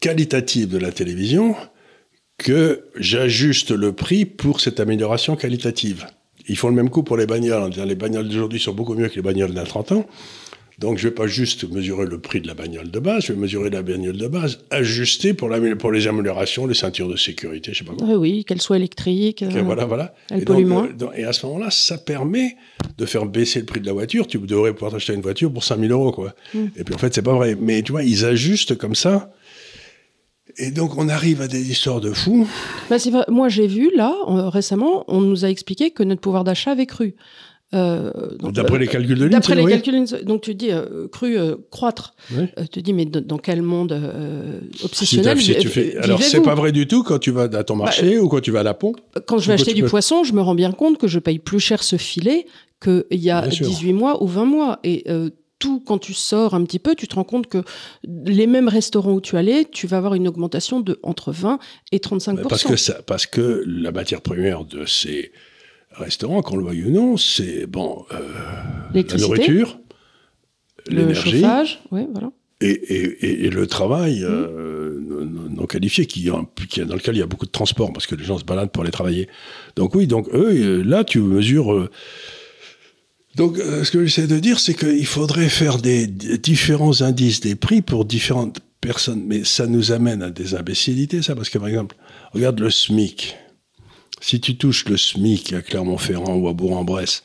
qualitative de la télévision que j'ajuste le prix pour cette amélioration qualitative. Ils font le même coup pour les bagnoles, les bagnoles d'aujourd'hui sont beaucoup mieux que les bagnoles d'un 30 ans. Donc je ne vais pas juste mesurer le prix de la bagnole de base, je vais mesurer la bagnole de base ajustée pour, pour les améliorations, les ceintures de sécurité, je sais pas quoi. Oui, oui qu'elles électriques, électriques. Euh, voilà, voilà. moins. Euh, et à ce moment-là, ça permet de faire baisser le prix de la voiture, tu devrais pouvoir t'acheter une voiture pour 5000 euros, quoi. Mm. Et puis en fait, c'est pas vrai. Mais tu vois, ils ajustent comme ça. Et donc, on arrive à des histoires de fous. Bah, Moi, j'ai vu, là, récemment, on nous a expliqué que notre pouvoir d'achat avait cru. Euh, d'après euh, les calculs de D'après les Donc tu dis euh, cru croître. tu dis mais dans quel monde obsessionnel si fais... Alors c'est pas vrai du tout quand tu vas à ton bah, marché ou quand tu vas à la pompe. Quand je vais acheter du poisson, je me rends bien compte que je paye plus cher ce filet qu'il y a 18 mois ou 20 mois. Et euh, tout, quand tu sors un petit peu, tu te rends compte que les mêmes restaurants où tu allais, tu vas avoir une augmentation de entre 20 et 35 parce que, ça, parce que la matière première de ces restaurants, qu'on le voit, ou non, c'est bon, euh, la nourriture, l'énergie, le chauffage, voilà. Et, le travail mmh. euh, non qualifié, qui, dans lequel il y a beaucoup de transport, parce que les gens se baladent pour aller travailler. Donc oui, donc eux, là, tu mesures... Donc, euh, ce que j'essaie de dire, c'est qu'il faudrait faire des, différents indices des prix pour différentes personnes. Mais ça nous amène à des imbécilités, ça, parce que par exemple, regarde le SMIC. Si tu touches le SMIC à Clermont-Ferrand ou à Bourg-en-Bresse,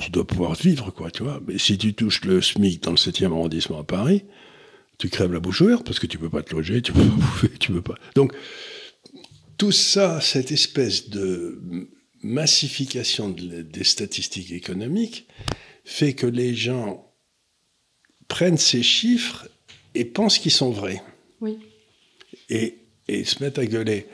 tu dois pouvoir vivre, quoi, tu vois. Mais si tu touches le SMIC dans le 7e arrondissement à Paris, tu crèves la bouche ouverte parce que tu peux pas te loger, tu peux pas bouffer, tu peux pas. Donc, tout ça, cette espèce de massification des statistiques économiques fait que les gens prennent ces chiffres et pensent qu'ils sont vrais. Oui. Et, et se mettent à gueuler.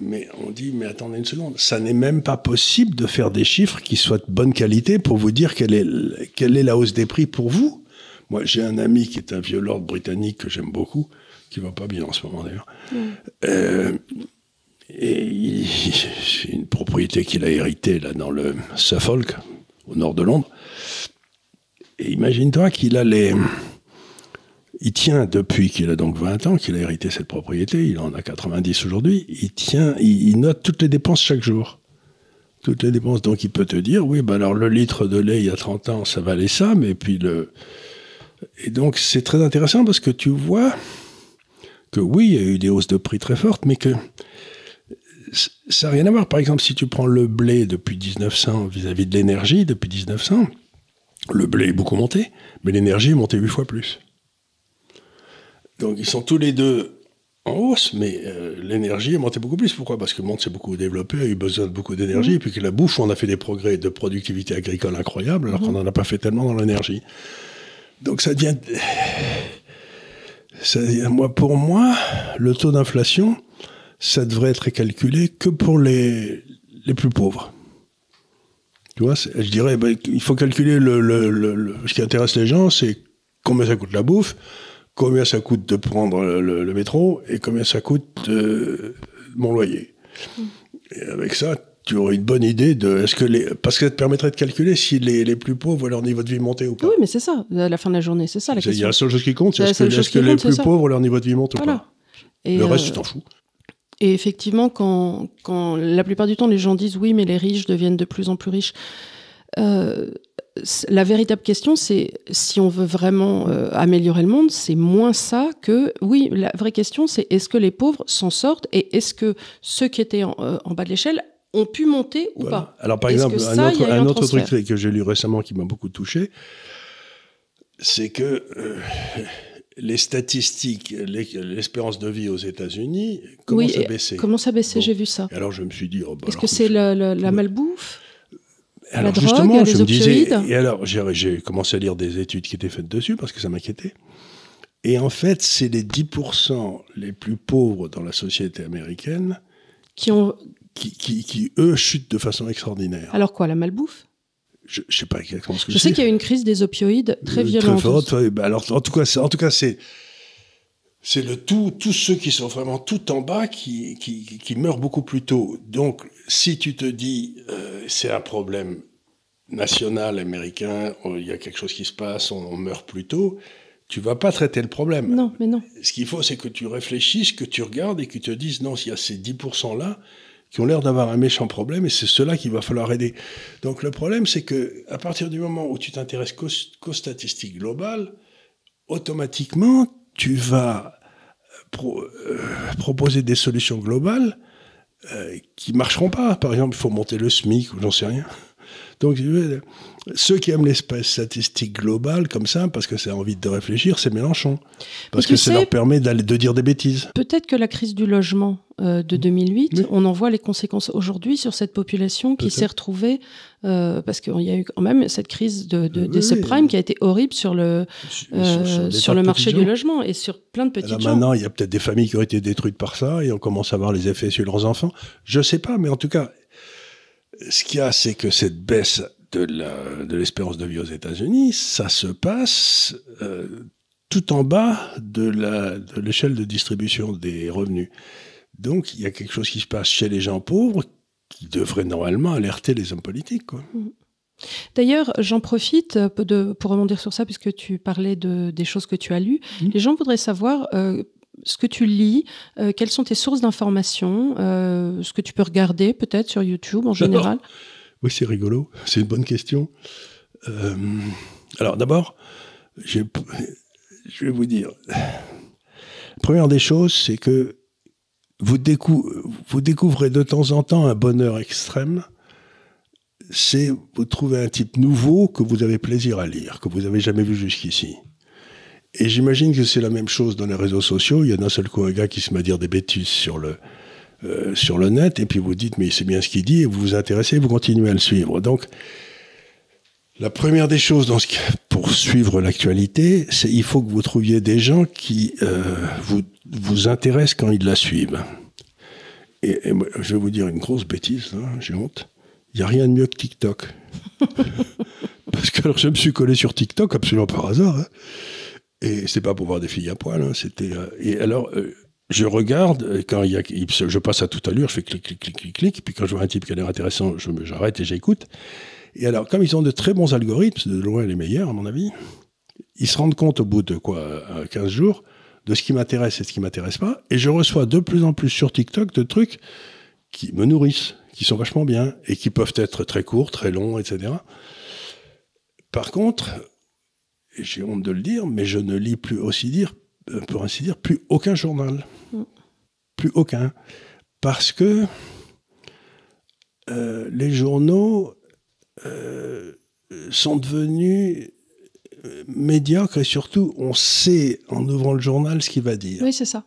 Mais on dit, mais attendez une seconde, ça n'est même pas possible de faire des chiffres qui soient de bonne qualité pour vous dire quelle est, quelle est la hausse des prix pour vous. Moi, j'ai un ami qui est un vieux lord britannique que j'aime beaucoup, qui va pas bien en ce moment d'ailleurs, euh, et (laughs) c'est une propriété qu'il a héritée là dans le Suffolk, au nord de Londres. Et imagine-toi qu'il a les... Il tient depuis qu'il a donc 20 ans, qu'il a hérité cette propriété, il en a 90 aujourd'hui, il tient, il, note toutes les dépenses chaque jour toutes les dépenses. Donc il peut te dire, oui, ben alors le litre de lait il y a 30 ans, ça valait ça, mais puis le... Et donc c'est très intéressant parce que tu vois que oui, il y a eu des hausses de prix très fortes, mais que ça n'a rien à voir. Par exemple, si tu prends le blé depuis 1900 vis-à-vis de l'énergie depuis 1900, le blé est beaucoup monté, mais l'énergie est montée huit fois plus. Donc ils sont tous les deux en hausse, mais euh, l'énergie est montée beaucoup plus. Pourquoi Parce que le monde s'est beaucoup développé, a eu besoin de beaucoup d'énergie, mmh. et puis que la bouffe, on a fait des progrès de productivité agricole incroyables, alors mmh. qu'on n'en a pas fait tellement dans l'énergie. Donc ça devient... moi, pour moi, le taux d'inflation, ça devrait être calculé que pour les, les plus pauvres. Tu vois, je dirais, ben, il faut calculer le, le, ce qui intéresse les gens, c'est combien ça coûte la bouffe, combien ça coûte de prendre le, métro et combien ça coûte euh, mon loyer. Et avec ça, tu aurais une bonne idée de. Est-ce que les, parce que ça te permettrait de calculer si les, les plus pauvres voient leur niveau de vie monter ou pas. Oui, mais c'est ça, à la fin de la journée, c'est ça la question. Il y a la seule chose qui compte, c'est est-ce que, les plus pauvres voient leur niveau de vie monte ou pas. Et le reste, tu euh, t'en fous. Et effectivement, quand, quand, la plupart du temps les gens disent oui, mais les riches deviennent de plus en plus riches, euh, la véritable question, c'est si on veut vraiment euh, améliorer le monde, c'est moins ça que oui. La vraie question, c'est est-ce que les pauvres s'en sortent et est-ce que ceux qui étaient en, euh, bas de l'échelle ont pu monter ou pas Alors par exemple, autre, un autre truc que j'ai lu récemment qui m'a beaucoup touché, c'est que les statistiques, l'espérance de vie aux États-Unis commence ça à baisser. Commence à baisser, j'ai vu ça. Alors je me suis dit, oh, bah est-ce que c'est la, malbouffe alors justement, je me disais, et alors j'ai commencé à lire des études qui étaient faites dessus parce que ça m'inquiétait. Et en fait, c'est les 10% les plus pauvres dans la société américaine qui ont qui, eux, chutent de façon extraordinaire. Alors quoi, la malbouffe je, sais pas exactement ce je, sais qu'il y a une crise des opioïdes très euh, violente. Très bah, alors, en tout cas, c'est, en tout cas, c'est, c'est le tout, tous ceux qui sont vraiment tout en bas qui, qui, meurent beaucoup plus tôt. Donc, si tu te dis, euh, c'est un problème national américain, euh, il y a quelque chose qui se passe, on, meurt plus tôt, tu vas pas traiter le problème. Non, mais non. Ce qu'il faut, c'est que tu réfléchisses, que tu regardes et que tu te dises, non, s'il y a ces 10% là, qui ont l'air d'avoir un méchant problème et c'est cela qu'il va falloir aider. Donc le problème, c'est que à partir du moment où tu t'intéresses qu'aux statistiques globales, automatiquement, tu vas euh, euh, proposer des solutions globales qui euh, qui marcheront pas. Par exemple, il faut monter le SMIC ou j'en sais rien. Donc, ceux qui aiment l'espace statistique globale, comme ça, parce que ça a envie de réfléchir, c'est Mélenchon. Parce que ça leur permet de dire des bêtises. Peut-être que la crise du logement euh, de 2008, mmh. on en voit les conséquences aujourd'hui sur cette population qui s'est retrouvée, euh, parce qu'il y a eu quand même cette crise de, de, euh, des subprimes qui a été horrible sur le, sur, le marché du logement et sur plein de petits gens. Maintenant, il y a peut-être des familles qui ont été détruites par ça et on commence à voir les effets sur leurs enfants. Je sais pas, mais en tout cas, ce qu'il y a, c'est que cette baisse de l'espérance de, vie aux États-Unis, ça se passe euh, tout en bas de l'échelle de, distribution des revenus. Donc il y a quelque chose qui se passe chez les gens pauvres qui devrait normalement alerter les hommes politiques. Mmh. D'ailleurs, j'en profite euh, pour rebondir sur ça, puisque tu parlais des choses que tu as lues. Mmh. Les gens voudraient savoir euh, ce que tu lis, euh, quelles sont tes sources d'informations, euh, ce que tu peux regarder peut-être sur YouTube en général Oui, c'est rigolo, c'est une bonne question. Euh, alors d'abord, je vais vous dire, première des choses, c'est que vous, découvrez de temps en temps un bonheur extrême, c'est vous trouvez un type nouveau que vous avez plaisir à lire, que vous n'avez jamais vu jusqu'ici. Et j'imagine que c'est la même chose dans les réseaux sociaux. Il y a d'un seul coup un gars qui se met à dire des bêtises sur le, euh, sur le net, et puis vous dites, mais c'est bien ce qu'il dit, et vous vous intéressez, vous continuez à le suivre. Donc, la première des choses dans ce, pour suivre l'actualité, c'est il faut que vous trouviez des gens qui euh, vous, vous intéressent quand ils la suivent. Et, je vais vous dire une grosse bêtise, hein, j'ai honte. Il n'y a rien de mieux que TikTok. (laughs) Parce que alors, je me suis collé sur TikTok absolument par hasard. Hein. Et c'est pas pour voir des filles à poil. Hein, c'était. Euh, et alors, euh, je regarde quand il y a, je passe à toute allure, je fais clic, clic, clic, clic, clic. Et puis quand je vois un type qui a l'air intéressant, je j'arrête et j'écoute. Et alors, comme ils ont de très bons algorithmes, de loin les meilleurs à mon avis, ils se rendent compte au bout de quoi, 15 euh, jours, de ce qui m'intéresse et ce qui m'intéresse pas. Et je reçois de plus en plus sur TikTok de trucs qui me nourrissent, qui sont vachement bien et qui peuvent être très courts, très longs, etc. Par contre, j'ai honte de le dire, mais je ne lis plus aussi dire, euh, pour ainsi dire, plus aucun journal. Mm. Plus aucun. Parce que euh, les journaux euh, sont devenus médiocres et surtout on sait en ouvrant le journal ce qu'il va dire. Oui, c'est ça.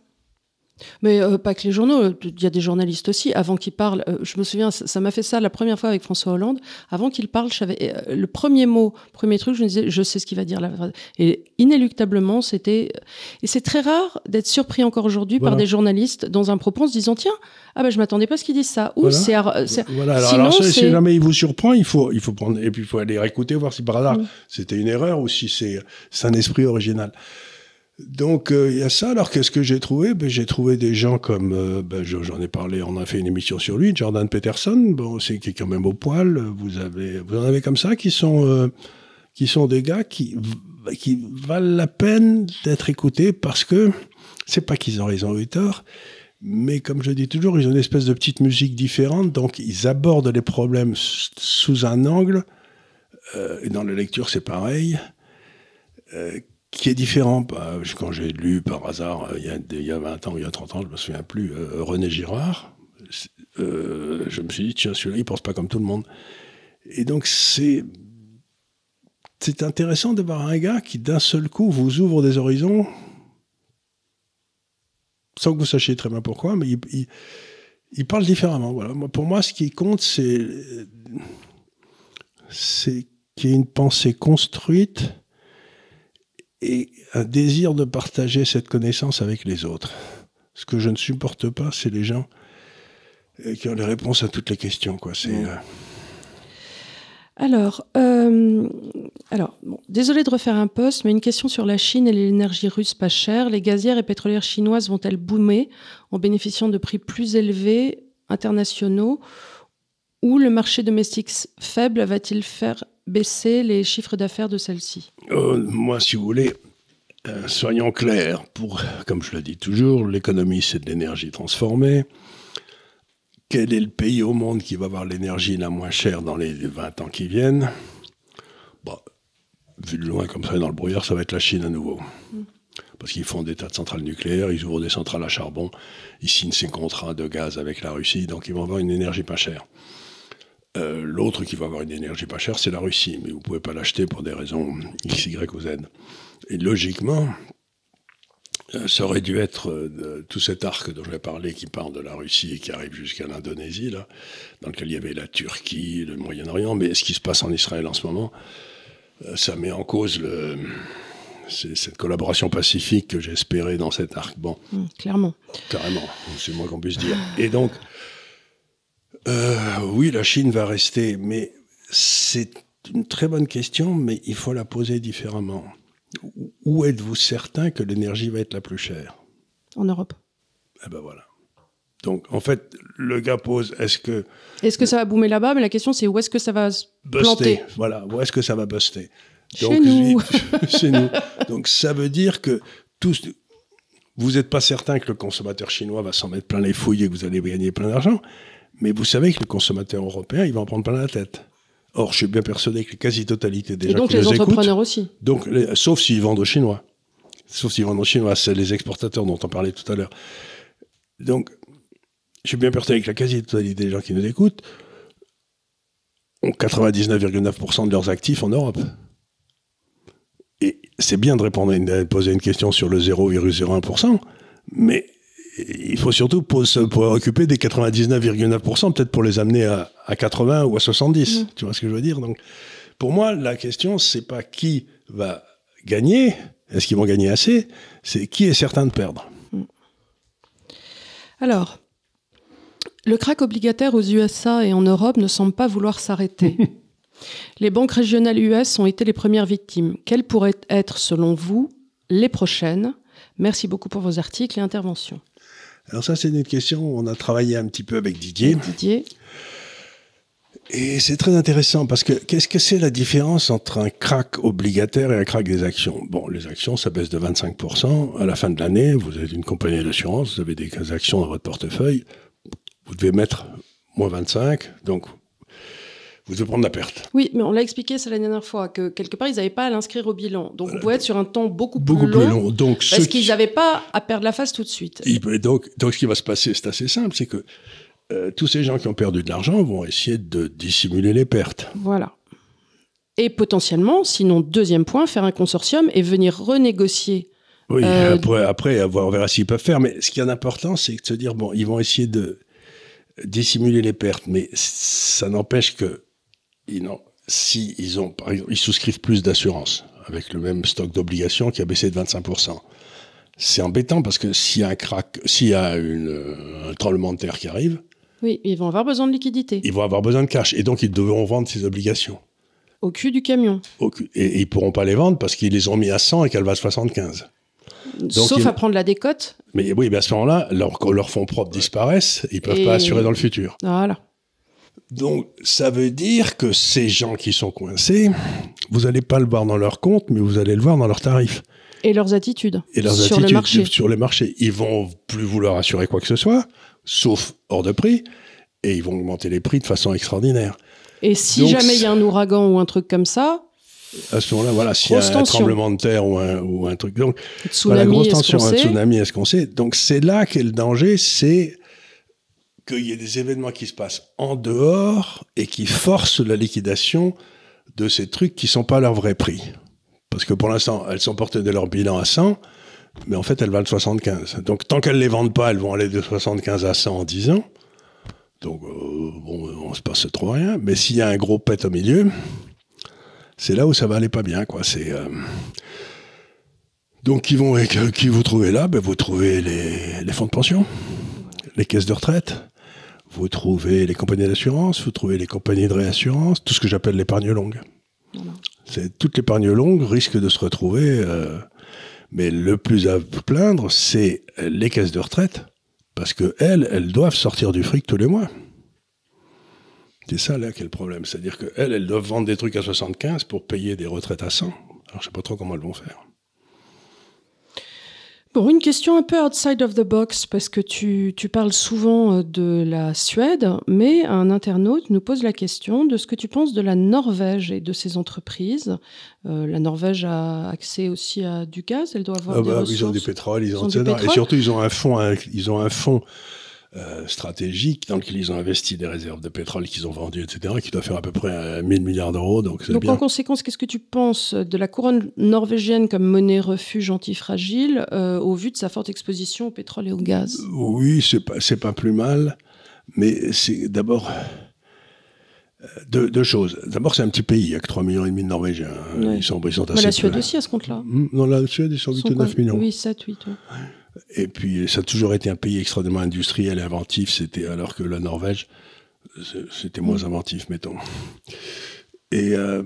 Mais euh, pas que les journaux, euh, il y a des journalistes aussi. Avant qu'ils parlent, euh, je me souviens, ça m'a fait ça la première fois avec François Hollande. Avant qu'il parle, le premier mot, premier truc, je me disais, je sais ce qu'il va dire. Là. Et inéluctablement, c'était. Et c'est très rare d'être surpris encore aujourd'hui par des journalistes dans un propos en se disant, tiens, ah ben je m'attendais pas à ce qu'il disent ça. Ou voilà. Alors, Sinon, si jamais il vous surprend, il faut, il faut prendre et puis il faut aller réécouter voir si par hasard c'était une erreur ou si c'est un esprit original. Donc euh, il y a ça. Alors qu'est-ce que j'ai trouvé ben, J'ai trouvé des gens comme, euh, ben, j'en ai parlé, on a fait une émission sur lui, Jordan Peterson, bon, c'est qui est quand même au poil. Vous avez, vous en avez comme ça qui sont, euh, qui sont des gars qui ben, qui valent la peine d'être écoutés parce que c'est pas qu'ils ont raison ont tort. Mais comme je dis toujours, ils ont une espèce de petite musique différente, donc ils abordent les problèmes sous un angle. et dans la lecture, c'est pareil qui est différent. Bah, quand j'ai lu par hasard, euh, il y, a, 20 ans, il y a 30 ans, je ne me souviens plus, euh, René Girard, euh, je me suis dit, tiens, celui-là, il pense pas comme tout le monde. Et donc, c'est. C'est intéressant d'avoir un gars qui, d'un seul coup, vous ouvre des horizons, sans que vous sachiez très bien pourquoi, mais il, parle différemment. Voilà. pour moi, ce qui compte, c'est, c'est qu'il y ait une pensée construite et un désir de partager cette connaissance avec les autres. Ce que je ne supporte pas, c'est les gens euh, qui ont les réponses à toutes les questions. Quoi. C'est, mm. euh, Alors, euh, alors désolé de refaire un poste, mais une question sur la Chine et l'énergie russe pas chère. Les gazières et pétrolières chinoises vont-elles boomer en bénéficiant de prix plus élevés internationaux ou le marché domestique faible va-t-il faire baisser les chiffres d'affaires de celle-ci euh, Moi, si vous voulez, euh, soyons clairs, pour, comme je le dis toujours, l'économie, c'est de l'énergie transformée. Quel est le pays au monde qui va avoir l'énergie la moins chère dans les 20 ans qui viennent bah, Vu de loin comme ça dans le brouillard, ça va être la Chine à nouveau. parce qu'ils font des tas de centrales nucléaires, ils ouvrent des centrales à charbon, ils signent ces contrats de gaz avec la Russie, donc ils vont avoir une énergie pas chère. Euh, l'autre qui va avoir une énergie pas chère, c'est la Russie, mais vous ne pouvez pas l'acheter pour des raisons X, Y ou Z. Et logiquement, euh, ça aurait dû être euh, tout cet arc dont j'ai parlé, qui part de la Russie et qui arrive jusqu'à l'Indonésie, là, dans lequel il y avait la Turquie, le Moyen-Orient, mais ce qui se passe en Israël en ce moment, ça met en cause cette collaboration pacifique que j'espérais dans cet arc. Bon. Mmh, clairement. Carrément, c'est moins qu'on puisse dire. Et donc, euh, oui, la Chine va rester, mais c'est une très bonne question, mais il faut la poser différemment. Où êtes-vous certain que l'énergie va être la plus chère En Europe. Eh ben voilà. Donc, en fait, le gars pose est-ce que. Est-ce que ça va boomer là-bas Mais la question, c'est où est-ce que ça va planter Voilà, où est-ce que ça va buster Donc, (laughs) Donc, ça veut dire que tous. Vous n'êtes pas certain que le consommateur chinois va s'en mettre plein les fouilles et que vous allez gagner plein d'argent, mais vous savez que le consommateur européen, il va en prendre plein la tête. Or, je suis bien persuadé que la quasi-totalité des gens donc les entrepreneurs aussi. Donc, sauf s'ils vendent aux Chinois. Sauf s'ils vendent aux Chinois, c'est les exportateurs dont on parlait tout à l'heure. Donc, je suis bien persuadé que la quasi-totalité des gens qui nous écoutent ont 99,9% de leurs actifs en Europe. Et c'est bien de répondre, de poser une question sur le 0,01%, mais il faut surtout pour se préoccuper des 99,9%, peut-être pour les amener à, 80 ou à 70. Mm. Tu vois ce que je veux dire Donc, pour moi, la question, c'est pas qui va gagner, est-ce qu'ils vont gagner assez, c'est qui est certain de perdre. Mm. Alors, le crack obligataire aux USA et en Europe ne semble pas vouloir s'arrêter. (laughs) les banques régionales US ont été les premières victimes. Quelles pourraient être, selon vous, les prochaines Merci beaucoup pour vos articles et interventions. Alors ça, c'est une question, on a travaillé un petit peu avec Didier. Didier. Et c'est très intéressant parce que qu'est-ce que c'est la différence entre un crack obligataire et un crack des actions Bon, les actions, ça baisse de 25%. À la fin de l'année, vous êtes une compagnie d'assurance, vous avez des actions dans votre portefeuille, vous devez mettre moins 25, donc vous prendre la perte. Oui, mais on l'a expliqué ça la dernière fois, que quelque part, ils n'avaient pas à l'inscrire au bilan. Donc, on euh, pouvait être sur un temps beaucoup, plus, long, plus long. Donc, parce qu'ils n'avaient pas à perdre la face tout de suite. donc, donc, ce qui va se passer, c'est assez simple, c'est que euh, tous ces gens qui ont perdu de l'argent vont essayer de dissimuler les pertes. Voilà. Et potentiellement, sinon, deuxième point, faire un consortium et venir renégocier oui, euh, après, après, on verra s'ils peuvent faire. Mais ce qui est important, c'est de se dire, bon, ils vont essayer de dissimuler les pertes, mais ça n'empêche que ils si ils ont, ils souscrivent plus d'assurance avec le même stock d'obligations qui a baissé de 25%. C'est embêtant parce que s'il y a un crack, s'il a une, tremblement de terre qui arrive. Oui, ils vont avoir besoin de liquidités. Ils vont avoir besoin de cash et donc ils devront vendre ces obligations. Au cul du camion. Et, ils ils pourront pas les vendre parce qu'ils les ont mis à 100 et qu'elles valent 75. Sauf à prendre la décote. Mais oui, mais à ce moment-là, leurs fonds propres disparaissent, ils peuvent pas assurer dans le futur. Voilà. Donc, ça veut dire que ces gens qui sont coincés, vous n'allez pas le voir dans leur compte, mais vous allez le voir dans leurs tarifs. Et leurs attitudes. Et leurs sur attitudes le sur les marchés. Ils vont plus vouloir assurer quoi que ce soit, sauf hors de prix, et ils vont augmenter les prix de façon extraordinaire. Et si jamais il y a un ouragan ou un truc comme ça, à ce moment-là, voilà, s'il y a un tremblement de terre ou un, truc. Donc, tsunami, grosse tension, un tsunami, est-ce qu'on sait Donc, c'est là qu'est le danger, c'est qu'il y ait des événements qui se passent en dehors et qui forcent la liquidation de ces trucs qui sont pas à leur vrai prix. Parce que pour l'instant, elles sont portées de leur bilan à 100, mais en fait, elles valent 75. Donc, tant qu'elles ne les vendent pas, elles vont aller de 75 à 100 en 10 ans. Donc, euh, bon, on se passe trop rien. Mais s'il y a un gros pet au milieu, c'est là où ça va aller pas bien, quoi. C'est. Euh, donc, qui, vont, (laughs) qui vous trouvez là ben, Vous trouvez les fonds de pension, les caisses de retraite, vous trouvez les compagnies d'assurance, vous trouvez les compagnies de réassurance, tout ce que j'appelle l'épargne longue. C'est toute l'épargne longue risque de se retrouver. Euh, mais le plus à plaindre, c'est les caisses de retraite, parce que elles, elles doivent sortir du fric tous les mois. C'est ça là quel problème. C'est-à-dire qu'elles, elles doivent vendre des trucs à 75 pour payer des retraites à 100. Alors je sais pas trop comment elles vont faire une question un peu outside of the box, parce que tu, parles souvent euh, de la Suède, mais un internaute nous pose la question de ce que tu penses de la Norvège et de ses entreprises. Euh, la Norvège a accès aussi à du gaz, elle doit avoir ah des ressources. Bah ils ont du pétrole, ils ont, et surtout ils ont un fond. ils ont un fonds stratégiques, euh, stratégique dans qu'ils ils ont investi des réserves de pétrole qu'ils ont vendues, etc., qui doit faire à peu près 1000 euh, milliards d'euros. Donc, en conséquence, qu'est-ce que tu penses de la couronne norvégienne comme monnaie refuge antifragile fragile euh, au vu de sa forte exposition au pétrole et au gaz Oui, c'est pas, pas plus mal, mais c'est d'abord. Deux, choses. D'abord, c'est un petit pays. Il n'y a que 3,5 millions de Norvégiens. Hein, ils, sont, bah, assez mais La Suède aussi, à ce compte-là mmh, Non, la Suède, ils sont 9 millions. Oui, 7, 8. Ouais. Et puis, ça a toujours été un pays extrêmement industriel et inventif, c'était, alors que la Norvège, c'était moins inventif, mettons. Et euh,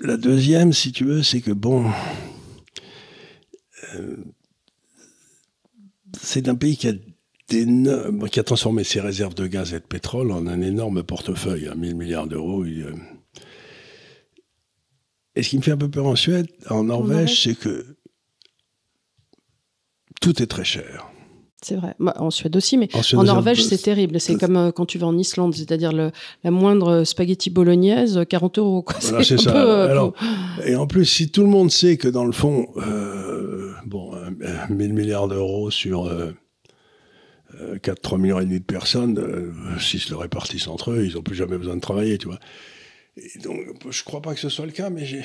la deuxième, si tu veux, c'est que, bon, euh, c'est un pays qui a, qui a transformé ses réserves de gaz et de pétrole en un énorme portefeuille, à hein, 1000 milliards d'euros. Euh, et ce qui me fait un peu peur en Suède, en Norvège, c'est que tout est très cher. C'est vrai. Bah, en Suède aussi, mais en, Norvège, c'est terrible. C'est comme euh, quand tu vas en Islande, c'est-à-dire la moindre spaghetti bolognaise, 40 euh, euros. Voilà, (laughs) c'est ça. Euh, et en plus, si tout le monde sait que dans le fond, euh, bon, 1000 milliards d'euros sur euh, 4-3 millions et demi de personnes, s'ils se le répartissent entre eux, ils n'ont plus jamais besoin de travailler, tu vois. Et donc, je crois pas que ce soit le cas, mais j'ai.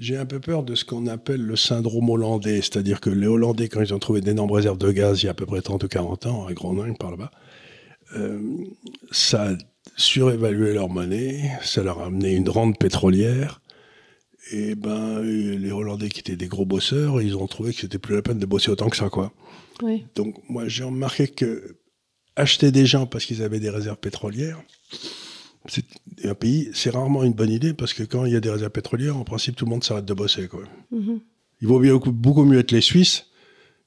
J'ai un peu peur de ce qu'on appelle le syndrome hollandais, c'est-à-dire que les Hollandais, quand ils ont trouvé d'énormes réserves de gaz il y a à peu près 30 ou 40 ans, à Groningue par là-bas, euh, ça a surévalué leur monnaie, ça leur a amené une rente pétrolière, et ben les Hollandais qui étaient des gros bosseurs, ils ont trouvé que c'était plus la peine de bosser autant que ça, quoi. Donc moi j'ai remarqué que acheter des gens parce qu'ils avaient des réserves pétrolières, un pays, c'est rarement une bonne idée parce que quand il y a des réserves pétrolières, en principe, tout le monde s'arrête de bosser. Quoi. Mhm. Il vaut bien, beaucoup mieux être les Suisses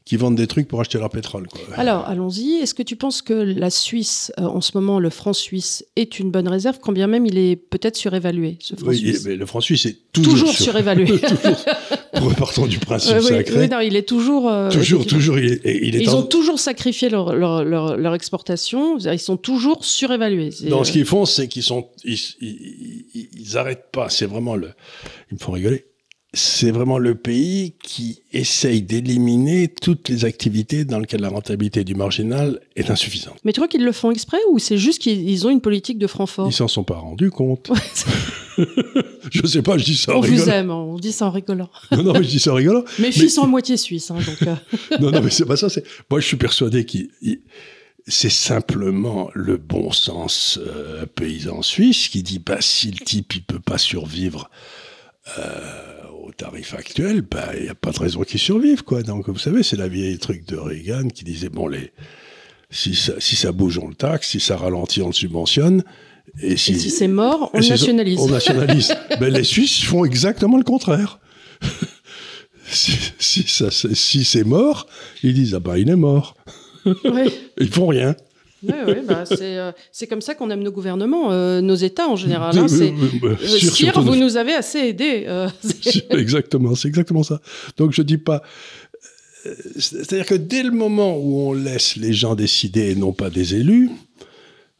qui vendent des trucs pour acheter leur pétrole. Alors, allons-y. Est-ce que tu penses que la Suisse, euh, en ce moment, le franc suisse est une bonne réserve, quand bien même il est peut-être surévalué, ce franc oui, mais le franc suisse est toujours, toujours surévalué. (laughs) toujours. du principe sacré. Oui, non, il est toujours. Euh, toujours, toujours. Il est, ils ont toujours sacrifié leur, leur, exportation. Ils sont toujours surévalués. Non, ce euh, qu'ils font, c'est qu'ils sont, ils, ils, arrêtent pas. C'est vraiment le. Il me font rigoler c'est vraiment le pays qui essaye d'éliminer toutes les activités dans lesquelles la rentabilité du marginal est insuffisante. Mais tu crois qu'ils le font exprès ou c'est juste qu'ils ont une politique de Francfort Ils s'en sont pas rendus compte. (laughs) je sais pas, je dis ça en rigolant. On vous aime, hein, on dit ça en rigolant. non, non, mais je dis ça en rigolant. mais... filles sont en moitié suisse. Hein, – euh. (laughs) non, non, mais c'est pas ça. Moi, je suis persuadé que C'est simplement le bon sens euh, paysan suisse qui dit, bah, si le type, il peut pas survivre... Euh tarif actuel, ben, il n'y a pas de raison qu'ils survivent. Quoi. Donc, vous savez, c'est la vieille truc de Reagan qui disait, bon, les, si, ça, si ça bouge, on le taxe, si ça ralentit, on le subventionne. Et si, c'est mort, on nationalise. On nationalise. Mais (laughs) ben, les Suisses font exactement le contraire. (laughs) si, si c'est mort, ils disent, ah ben, il est mort. (laughs) Ils font rien. Oui, bah, euh, c'est, comme ça qu'on aime nos gouvernements, euh, nos États en général. Hein. Bah, euh, vous nous avez assez aidés. (laughs) exactement, c'est exactement ça. Donc je dis pas. C'est-à-dire que dès le moment où on laisse les gens décider et non pas des élus,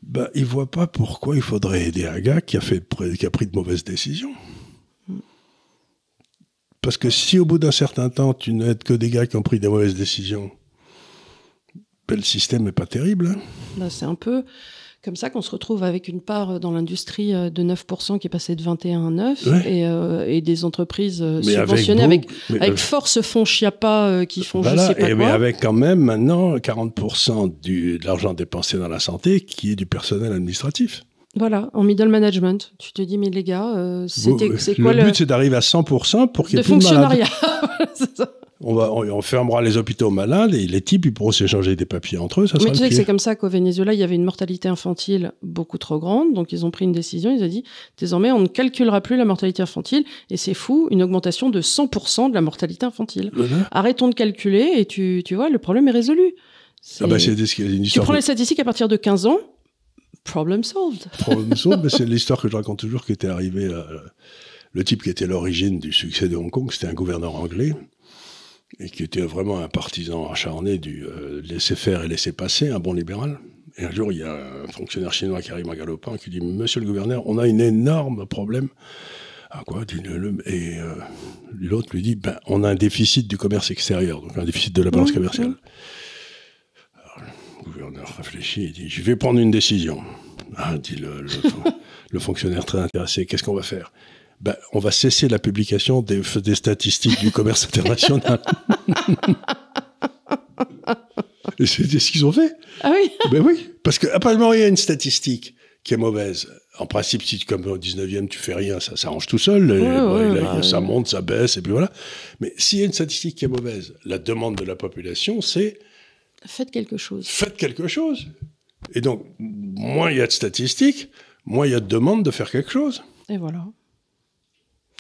bah, ils ne voient pas pourquoi il faudrait aider un gars qui a, fait, qui a pris de mauvaises décisions. Parce que si au bout d'un certain temps, tu n'aides que des gars qui ont pris des mauvaises décisions, le système n'est pas terrible. Hein. Bah, c'est un peu comme ça qu'on se retrouve avec une part euh, dans l'industrie euh, de 9% qui est passée de 21 à 9 et, euh, et, des entreprises subventionnées avec, avec, force fonds Chiapa qui font voilà, je sais pas quoi. Mais avec quand même maintenant 40% du, de l'argent dépensé dans la santé qui est du personnel administratif. Voilà, en middle management. Tu te dis, mais les gars, c'est quoi le... Le but, c'est d'arriver à 100% pour qu'il y ait de fonctionnariat. (laughs) c'est ça. On, fermera les hôpitaux malades et les types, ils pourront s'échanger des papiers entre eux. Ça Mais tu sais que c'est comme ça qu'au Venezuela, il y avait une mortalité infantile beaucoup trop grande. Donc, ils ont pris une décision. Ils ont dit désormais, on ne calculera plus la mortalité infantile. Et c'est fou, une augmentation de 100% de la mortalité infantile. Arrêtons de calculer et tu, tu vois, le problème est résolu. Ah bah Tu prends les statistiques à partir de 15 ans, problem solved. Problem solved, c'est (laughs) l'histoire que je raconte toujours qui était arrivée. Euh, le type qui était l'origine du succès de Hong Kong, c'était un gouverneur anglais et qui était vraiment un partisan acharné du euh, laisser faire et laisser passer, un bon libéral. Et un jour, il y a un fonctionnaire chinois qui arrive en galopant qui dit Monsieur le gouverneur, on a un énorme problème. À quoi Et euh, l'autre lui dit ben, On a un déficit du commerce extérieur, donc un déficit de la balance mmh, commerciale. Mmh. le gouverneur réfléchit et dit Je vais prendre une décision. Ah, dit le (laughs) fonctionnaire très intéressé Qu'est-ce qu'on va faire ben, on va cesser la publication des, statistiques du commerce international. (laughs) c'est ce qu'ils ont fait. Ah oui Ben oui, parce qu'apparemment, il y a une statistique qui est mauvaise. En principe, si tu, comme au 19e, tu fais rien, ça s'arrange tout seul. ça monte, ça baisse, et puis voilà. Mais s'il y a une statistique qui est mauvaise, la demande de la population, c'est... Faites quelque chose. Faites quelque chose. Et donc, moins il y a de statistiques, moins il y a de demandes de faire quelque chose. Et voilà.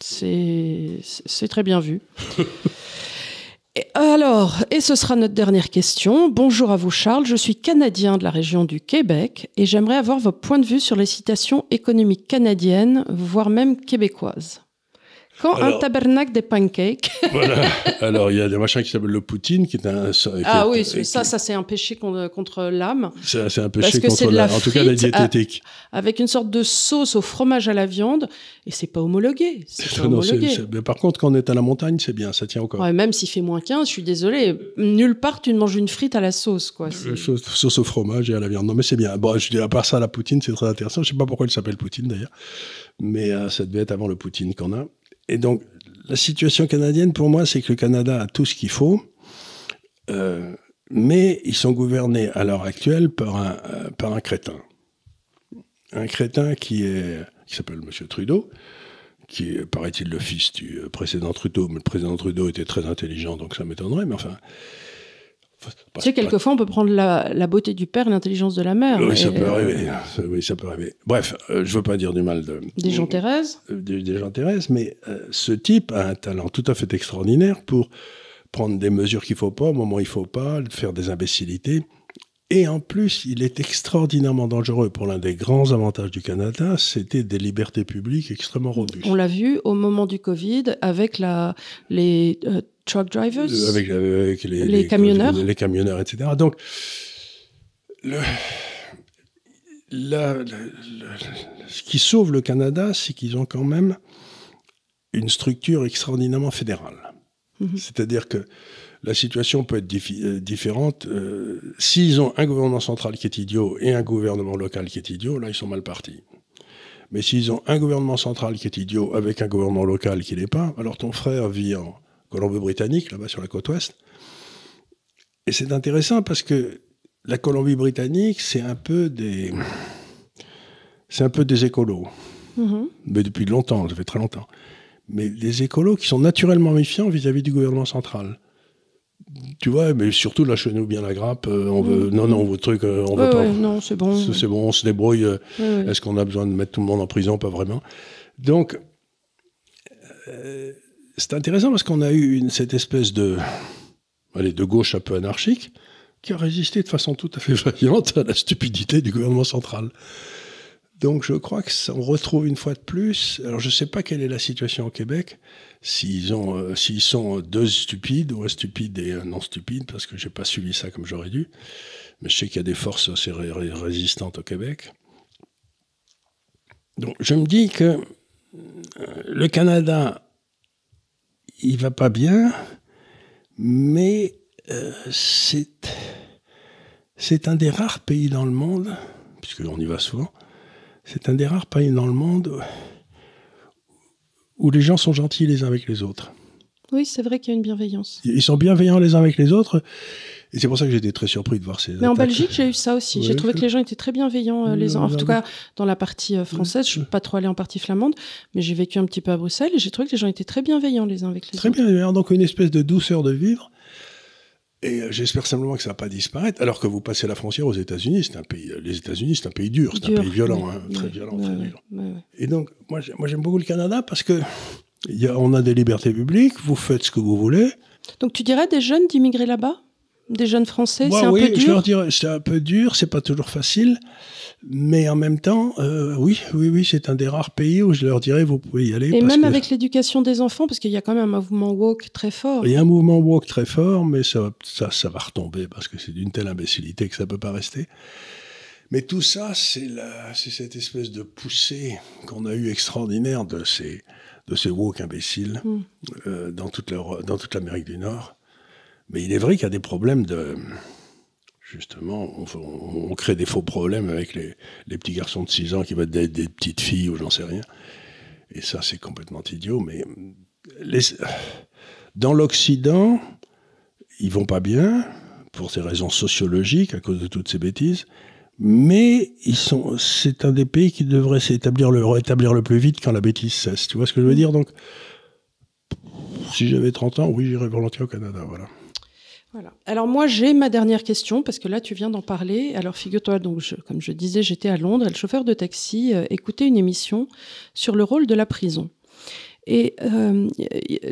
C'est très bien vu. (laughs) alors, et ce sera notre dernière question. Bonjour à vous Charles, je suis canadien de la région du Québec et j'aimerais avoir vos point de vue sur les citations économiques canadiennes, voire même québécoises. Quand un tabernacle des pancakes. (laughs) voilà. Alors, il y a des machins qui s'appellent le poutine, qui est un. ah oui, ça, ça c'est un péché contre l'âme. C'est un péché contre l'âme. En tout cas, la diététique. avec une sorte de sauce au fromage à la viande, et c'est pas homologué. (laughs) Pas homologué. Mais par contre, quand on est à la montagne, c'est bien, ça tient encore. même s'il fait moins 15, je suis désolé. Nulle part, tu ne manges une frite à la sauce, quoi. Euh, sauce, au fromage et à la viande. Non, mais c'est bien. Bon, je dis, à part ça, la poutine, c'est très intéressant. Je sais pas pourquoi il s'appelle poutine, d'ailleurs. Mais euh, ça devait être avant le poutine qu'on a et donc, la situation canadienne, pour moi, c'est que le Canada a tout ce qu'il faut, euh, mais ils sont gouvernés à l'heure actuelle euh, par un, crétin. Un crétin qui, est, qui s'appelle M. Trudeau, qui paraît-il, le fils du euh, précédent Trudeau, mais le président Trudeau était très intelligent, donc ça m'étonnerait, mais enfin, tu sais, quelquefois, on peut prendre la, beauté du père l'intelligence de la mère. Oui, ça peut euh, arriver. ça peut arriver. Bref, euh, je veux pas dire du mal de... Des gens Thérèse euh, Des, Thérèse, mais ce type a un talent tout à fait extraordinaire pour prendre des mesures qu'il faut pas au moment où il faut pas, faire des imbécilités. Et en plus, il est extraordinairement dangereux pour l'un des grands avantages du Canada, c'était des libertés publiques extrêmement robustes. On l'a vu au moment du Covid avec la, les euh, truck drivers, euh, les, camionneurs, les camionneurs, etc. Donc, ce qui sauve le Canada, c'est qu'ils ont quand même une structure extraordinairement fédérale. Mm-hmm. C'est-à-dire que la situation peut être euh, différente. Euh, s'ils ont un gouvernement central qui est idiot et un gouvernement local qui est idiot, là, ils sont mal partis. Mais s'ils ont un gouvernement central qui est idiot avec un gouvernement local qui n'est pas, alors ton frère vit en Colombie-Britannique, là-bas sur la côte ouest. Et c'est intéressant parce que la Colombie-Britannique, c'est un peu des... C'est un peu des écolos. Mm-hmm. Mais depuis longtemps, ça fait très longtemps mais des écolos qui sont naturellement méfiants vis à -vis du gouvernement central tu vois, mais surtout lâchez-nous bien la grappe. Euh, on veut, mm. non, non, votre truc, euh, on veut pas. non, c'est bon. C'est bon, on se débrouille. Euh, est-ce qu'on a besoin de mettre tout le monde en prison Pas vraiment. Donc, c'est intéressant parce qu'on a eu une, cette espèce de, allez, de gauche un peu anarchique qui a résisté de façon tout à fait (laughs) vaillante à la stupidité du gouvernement central. Donc je crois qu'on retrouve une fois de plus, alors je ne sais pas quelle est la situation au Québec, s'ils ont, euh, s'ils sont deux stupides ou un stupide et un non stupide, parce que j'ai pas suivi ça comme j'aurais dû, mais je sais qu'il y a des forces assez résistantes au Québec. Donc je me dis que euh, le Canada, il va pas bien, mais euh, c'est, c'est un des rares pays dans le monde, puisque on y va souvent, c'est un des rares pays dans le monde où les gens sont gentils les uns avec les autres. Oui, c'est vrai qu'il y a une bienveillance. Ils sont bienveillants les uns avec les autres. Et c'est pour ça que j'étais très surpris de voir ces. Mais en Belgique, j'ai eu ça aussi. j'ai trouvé que les gens étaient très bienveillants euh, les uns. En tout cas, dans la partie euh, française, je ne suis pas trop allé en partie flamande, mais j'ai vécu un petit peu à Bruxelles et j'ai trouvé que les gens étaient très bienveillants les uns avec les autres. Très bienveillants, donc une espèce de douceur de vivre et euh, j'espère simplement que ça va pas disparaître. Alors que vous passez la frontière aux États-Unis, c'est un pays, euh, les États-Unis, c'est un pays dur, c'est un pays violent, hein, très violent, très dur. Et donc, moi, j'aime beaucoup le Canada parce que y a, on a des libertés publiques, vous faites ce que vous voulez. Donc, tu dirais des jeunes d'immigrer là-bas des jeunes Français c'est un peu dur. je c'est un peu dur, c'est pas toujours facile, mais en même temps, euh, oui, oui, oui, c'est un des rares pays où je leur dirais, vous pouvez y aller. Et même avec l'éducation des enfants, parce qu'il y a quand même un mouvement woke très fort. Il y a un mouvement woke très fort, mais ça, ça, va retomber parce que c'est d'une telle imbécilité que ça ne peut pas rester. Mais tout ça, c'est cette espèce de poussée qu'on a eue extraordinaire de ces, de ces woke imbéciles mm. euh, dans toute l'Amérique du Nord mais il est vrai qu'il y a des problèmes de. Justement, on, crée des faux problèmes avec les, petits garçons de 6 ans qui veulent des petites filles ou j'en sais rien. Et ça, c'est complètement idiot. Mais dans l'Occident, ils vont pas bien pour des raisons sociologiques à cause de toutes ces bêtises. Mais ils sont, c'est un des pays qui devrait s'établir le, rétablir le plus vite quand la bêtise cesse. Tu vois ce que je veux dire Donc, si j'avais 30 ans, oui, j'irais volontiers au Canada. Voilà. Voilà. Alors moi j'ai ma dernière question parce que là tu viens d'en parler. Alors figure-toi donc je, comme je disais j'étais à Londres et le chauffeur de taxi euh, écoutait une émission sur le rôle de la prison. Et euh,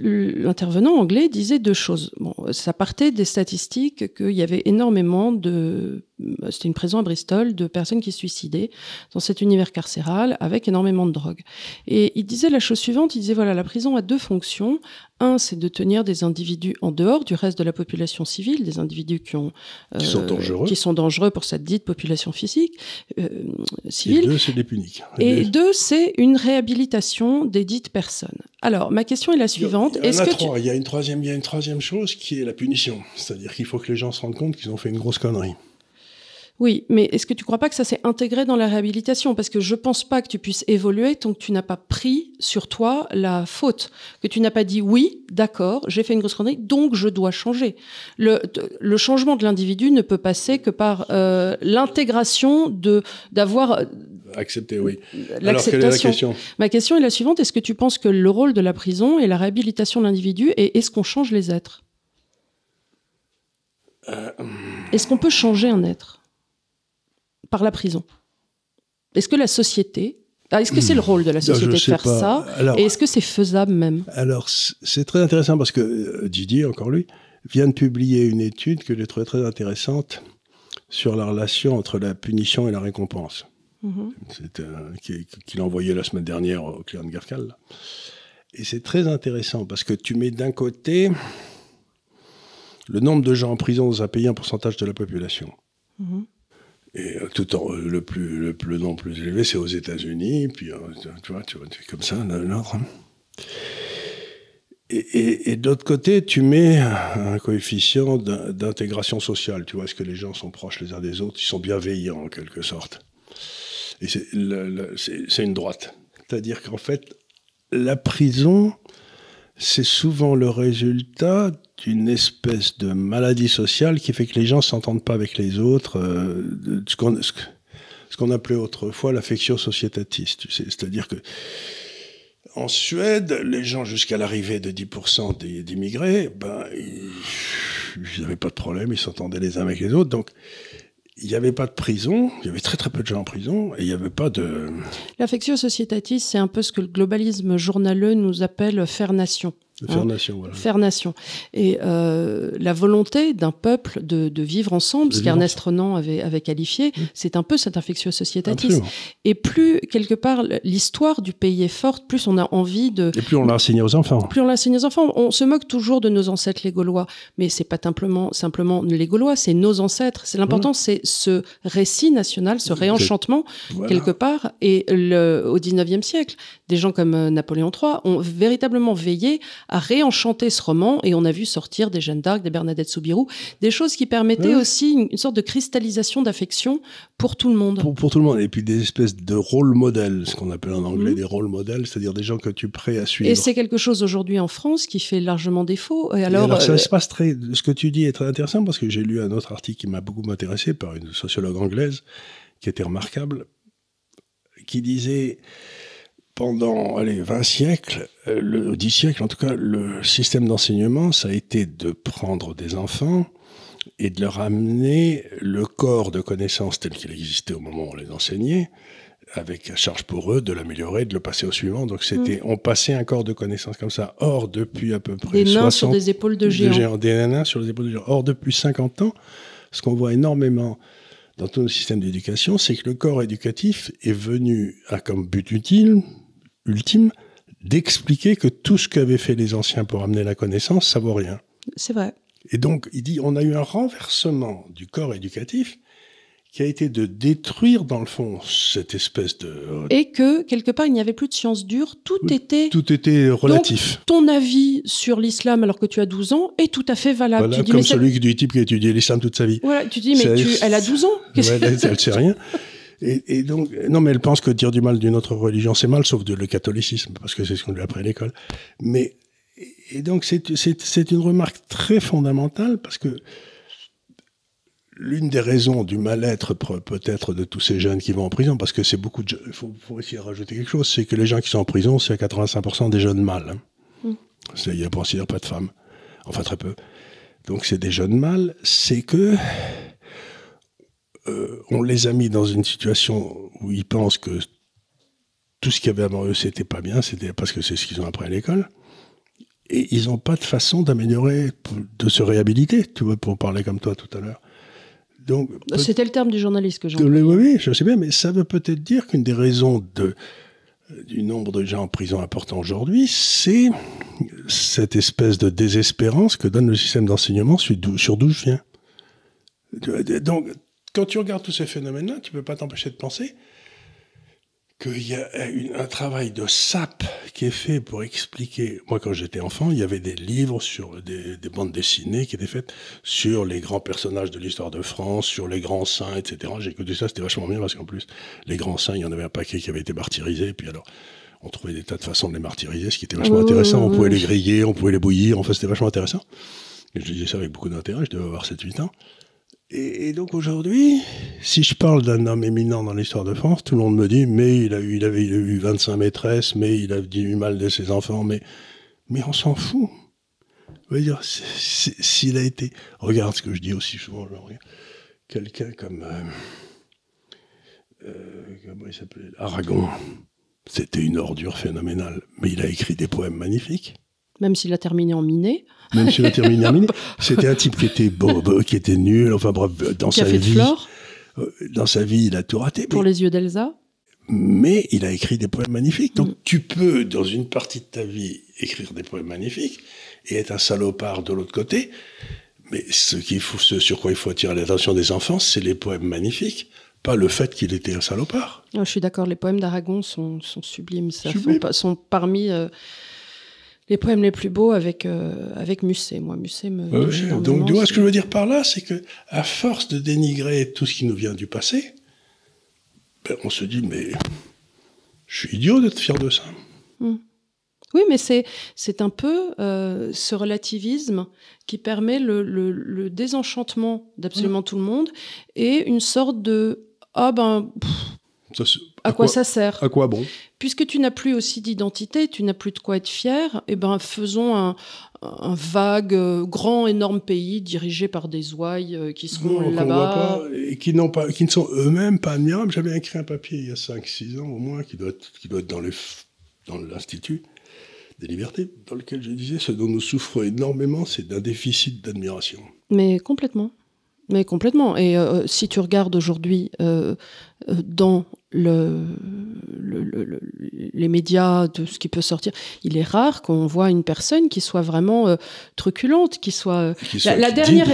l'intervenant anglais disait deux choses. Bon, ça partait des statistiques qu'il y avait énormément de bah, c'était une prison à Bristol de personnes qui se suicidaient dans cet univers carcéral avec énormément de drogue. Et il disait la chose suivante, il disait voilà, la prison a deux fonctions. Un, c'est de tenir des individus en dehors du reste de la population civile, des individus qui ont euh, qui sont dangereux, pour cette dite population physique euh, civile. Et deux, c'est des puniques. Et, Et deux, c'est une réhabilitation des dites personnes. Alors, ma question est la suivante. est que Il une troisième, il y a une troisième chose qui est la punition, c'est-à-dire qu'il faut que les gens se rendent compte qu'ils ont fait une grosse connerie. Oui, mais est-ce que tu ne crois pas que ça s'est intégré dans la réhabilitation Parce que je ne pense pas que tu puisses évoluer tant que tu n'as pas pris sur toi la faute, que tu n'as pas dit oui, d'accord, j'ai fait une grosse connerie, donc je dois changer. Le, changement de l'individu ne peut passer que par euh, l'intégration de d'avoir euh, accepté, oui. Alors quelle la question Ma question est la suivante est-ce que tu penses que le rôle de la prison est la réhabilitation de l'individu et est-ce qu'on change les êtres euh, hum. Est-ce qu'on peut changer un être par la prison. Est-ce que la société, ah, est-ce que c'est le rôle de la société de faire ça Et est-ce que c'est faisable même Alors, c'est très intéressant parce que euh, Didier, encore lui, vient de publier une étude que j'ai trouvée très intéressante sur la relation entre la punition et la récompense. Mhm. C'est euh, qu'il a envoyé la semaine dernière au client de Garcal. Et c'est très intéressant parce que tu mets d'un côté le nombre de gens en prison dans un pays, un pourcentage de la population. Mhm. Et euh, tout euh, le, plus, le, plus élevé, c'est aux États-Unis, puis euh, tu vois, tu vois, comme ça, hein. Et, et, et d'autre côté, tu mets un coefficient d'intégration sociale. Tu vois, est-ce que les gens sont proches les uns des autres Ils sont bienveillants, en quelque sorte. Et c'est une droite. C'est-à-dire qu'en fait, la prison, c'est souvent le résultat d'une espèce de maladie sociale qui fait que les gens s'entendent pas avec les autres, euh, ce qu'on appelait autrefois l'affection sociétatiste. C'est-à-dire que en Suède, les gens, jusqu'à l'arrivée de 10% d'immigrés, ben, ils n'avaient pas de problème, ils s'entendaient les uns avec les autres. Donc, il n'y avait pas de prison, il y avait très très peu de gens en prison, et il n'y avait pas de... L'affectio societatis, c'est un peu ce que le globalisme journaleux nous appelle faire nation. Faire hein nation, voilà. Faire nation. Et euh, la volonté d'un peuple de, vivre ensemble, ce qu'Ernest Renan avait, qualifié, mmh. c'est un peu cet infectieux sociétatisme. Et plus, quelque part, l'histoire du pays est forte, plus on a envie de... Et plus on l'a enseigné aux enfants. Plus on l'a enseigné aux enfants. On se moque toujours de nos ancêtres les Gaulois, mais c'est pas simplement, simplement les Gaulois, c'est nos ancêtres. C'est L'important, mmh. c'est ce récit national, ce réenchantement, quelque part. Et le, au 19e siècle, des gens comme euh, Napoléon III ont véritablement veillé a réenchanté ce roman et on a vu sortir des Jeanne d'Arc, des Bernadette Soubirous, des choses qui permettaient aussi une, sorte de cristallisation d'affection pour tout le monde. Pour, tout le monde. Et puis des espèces de rôle modèles, ce qu'on appelle en anglais mhm. des rôles modèles, c'est-à-dire des gens que tu prêts à suivre. Et c'est quelque chose aujourd'hui en France qui fait largement défaut. Et alors, ça euh, se passe très. Ce que tu dis est très intéressant parce que j'ai lu un autre article qui m'a beaucoup intéressé par une sociologue anglaise qui était remarquable, qui disait pendant allez, 20 siècles, euh, le 10 siècles en tout cas, le système d'enseignement, ça a été de prendre des enfants et de leur amener le corps de connaissances tel qu'il existait au moment où on les enseignait, avec la charge pour eux de l'améliorer, de le passer au suivant. Donc c'était, mm. on passait un corps de connaissances comme ça. Or, depuis à peu près des nains sur des épaules de géants. des nains sur les épaules de géants. Or, depuis 50 ans, ce qu'on voit énormément dans tout nos système d'éducation, c'est que le corps éducatif est venu à comme but utile ultime d'expliquer que tout ce qu'avaient fait les anciens pour amener la connaissance, ça vaut rien. C'est vrai. Et donc, il dit, on a eu un renversement du corps éducatif qui a été de détruire, dans le fond, cette espèce de... Euh, Et que, quelque part, il n'y avait plus de science dure, tout, était... Tout était relatif. ton avis sur l'islam alors que tu as 12 ans est tout à fait valable. comme celui du type qui a étudié l'islam toute sa vie. Voilà, tu dis, mais elle a 12 ans. (laughs) elle, ne sait rien. Et, donc, non, mais elle pense que dire du mal d'une autre religion, c'est mal, sauf de, le catholicisme, parce que c'est ce qu'on lui a appris à l'école. Mais, et donc, c'est une remarque très fondamentale, parce que l'une des raisons du mal-être peut-être de tous ces jeunes qui vont en prison, parce que c'est beaucoup de... Il faut, essayer de rajouter quelque chose, c'est que les gens qui sont en prison, c'est à 85% des jeunes mâles. Il n'y a pour ainsi dire pas de femmes. Enfin, très peu. Donc c'est des jeunes mâles, c'est que euh, on les a mis dans une situation où ils pensent que tout ce qu'il y avait avant eux, c'était pas bien, c'était parce que c'est ce qu'ils ont appris à l'école. Et ils n'ont pas de façon d'améliorer, de se réhabiliter, tu vois, pour parler comme toi tout à l'heure. Donc, C'était le terme du journaliste que j'ai Oui, oui, je sais bien, mais ça veut peut-être dire qu'une des raisons du nombre de gens en prison important aujourd'hui, c'est cette espèce de désespérance que donne le système d'enseignement sur d'où je viens. Donc, quand tu regardes tous ces phénomènes-là, tu ne peux pas t'empêcher de penser qu'il y a un travail de sape qui est fait pour expliquer. Moi, quand j'étais enfant, il y avait des livres sur des, bandes dessinées qui étaient faites sur les grands personnages de l'histoire de France, sur les grands saints, etc. J'ai écouté ça, c'était vachement bien parce qu'en plus, les grands saints, il y en avait un paquet qui avait été martyrisé. Puis alors, on trouvait des tas de façons de les martyriser, ce qui était vachement intéressant. On pouvait les griller, on pouvait les bouillir. Enfin, c'était vachement intéressant. Et je disais ça avec beaucoup d'intérêt, je devais avoir 7-8 ans. Et, donc aujourd'hui, si je parle d'un homme éminent dans l'histoire de France, tout le monde me dit, mais il, a eu, il avait eu 25 maîtresses, mais il a dit du mal de ses enfants, mais, mais on s'en fout. Vous s'il a été... Regarde ce que je dis aussi souvent, quelqu'un comme... Euh, euh, comment il s'appelait Aragon. C'était une ordure phénoménale, mais il a écrit des poèmes magnifiques même s'il a terminé en miné. Même s'il a (laughs) terminé en miné. C'était un type qui était bobo qui était nul, enfin bref, dans sa vie. Euh, dans sa vie, il a tout raté. Pour les yeux d'Elsa. Mais il a écrit des poèmes magnifiques. Donc mm. tu peux, dans une partie de ta vie, écrire des poèmes magnifiques et être un salopard de l'autre côté. Mais ce, sur quoi il faut attirer l'attention des enfants, c'est les poèmes magnifiques pas le fait qu'il était un salopard. Ah, je suis d'accord, les poèmes d'Aragon sont, sublimes, ça, sont, parmi euh, les poèmes les plus beaux avec, euh, avec Musset. Moi, Musset me. donc, ce que je veux dire par là, c'est que à force de dénigrer tout ce qui nous vient du passé, ben, on se dit, mais je suis idiot d'être fier de ça. Hmm. Oui, mais c'est, c'est un peu euh, ce relativisme qui permet le, désenchantement d'absolument hmm. tout le monde et une sorte de ah ben, à, quoi, ça sert À quoi bon Puisque tu n'as plus aussi d'identité, tu n'as plus de quoi être fier, eh ben faisons un, vague, euh, grand, énorme pays dirigé par des ouailles euh, qui sont là-bas. Et qui, pas, qui ne sont eux-mêmes pas admirables. J'avais écrit un papier il y a 5-6 ans au moins, qui doit être, qui doit être dans, dans l'Institut des libertés, dans lequel je disais ce dont nous souffrons énormément, c'est d'un déficit d'admiration. Mais complètement. Mais complètement. Et euh, si tu regardes aujourd'hui dans le, les médias, de ce qui peut sortir. Il est rare qu'on voit une personne qui soit vraiment euh, truculente, qui soit. Euh, la, dernière,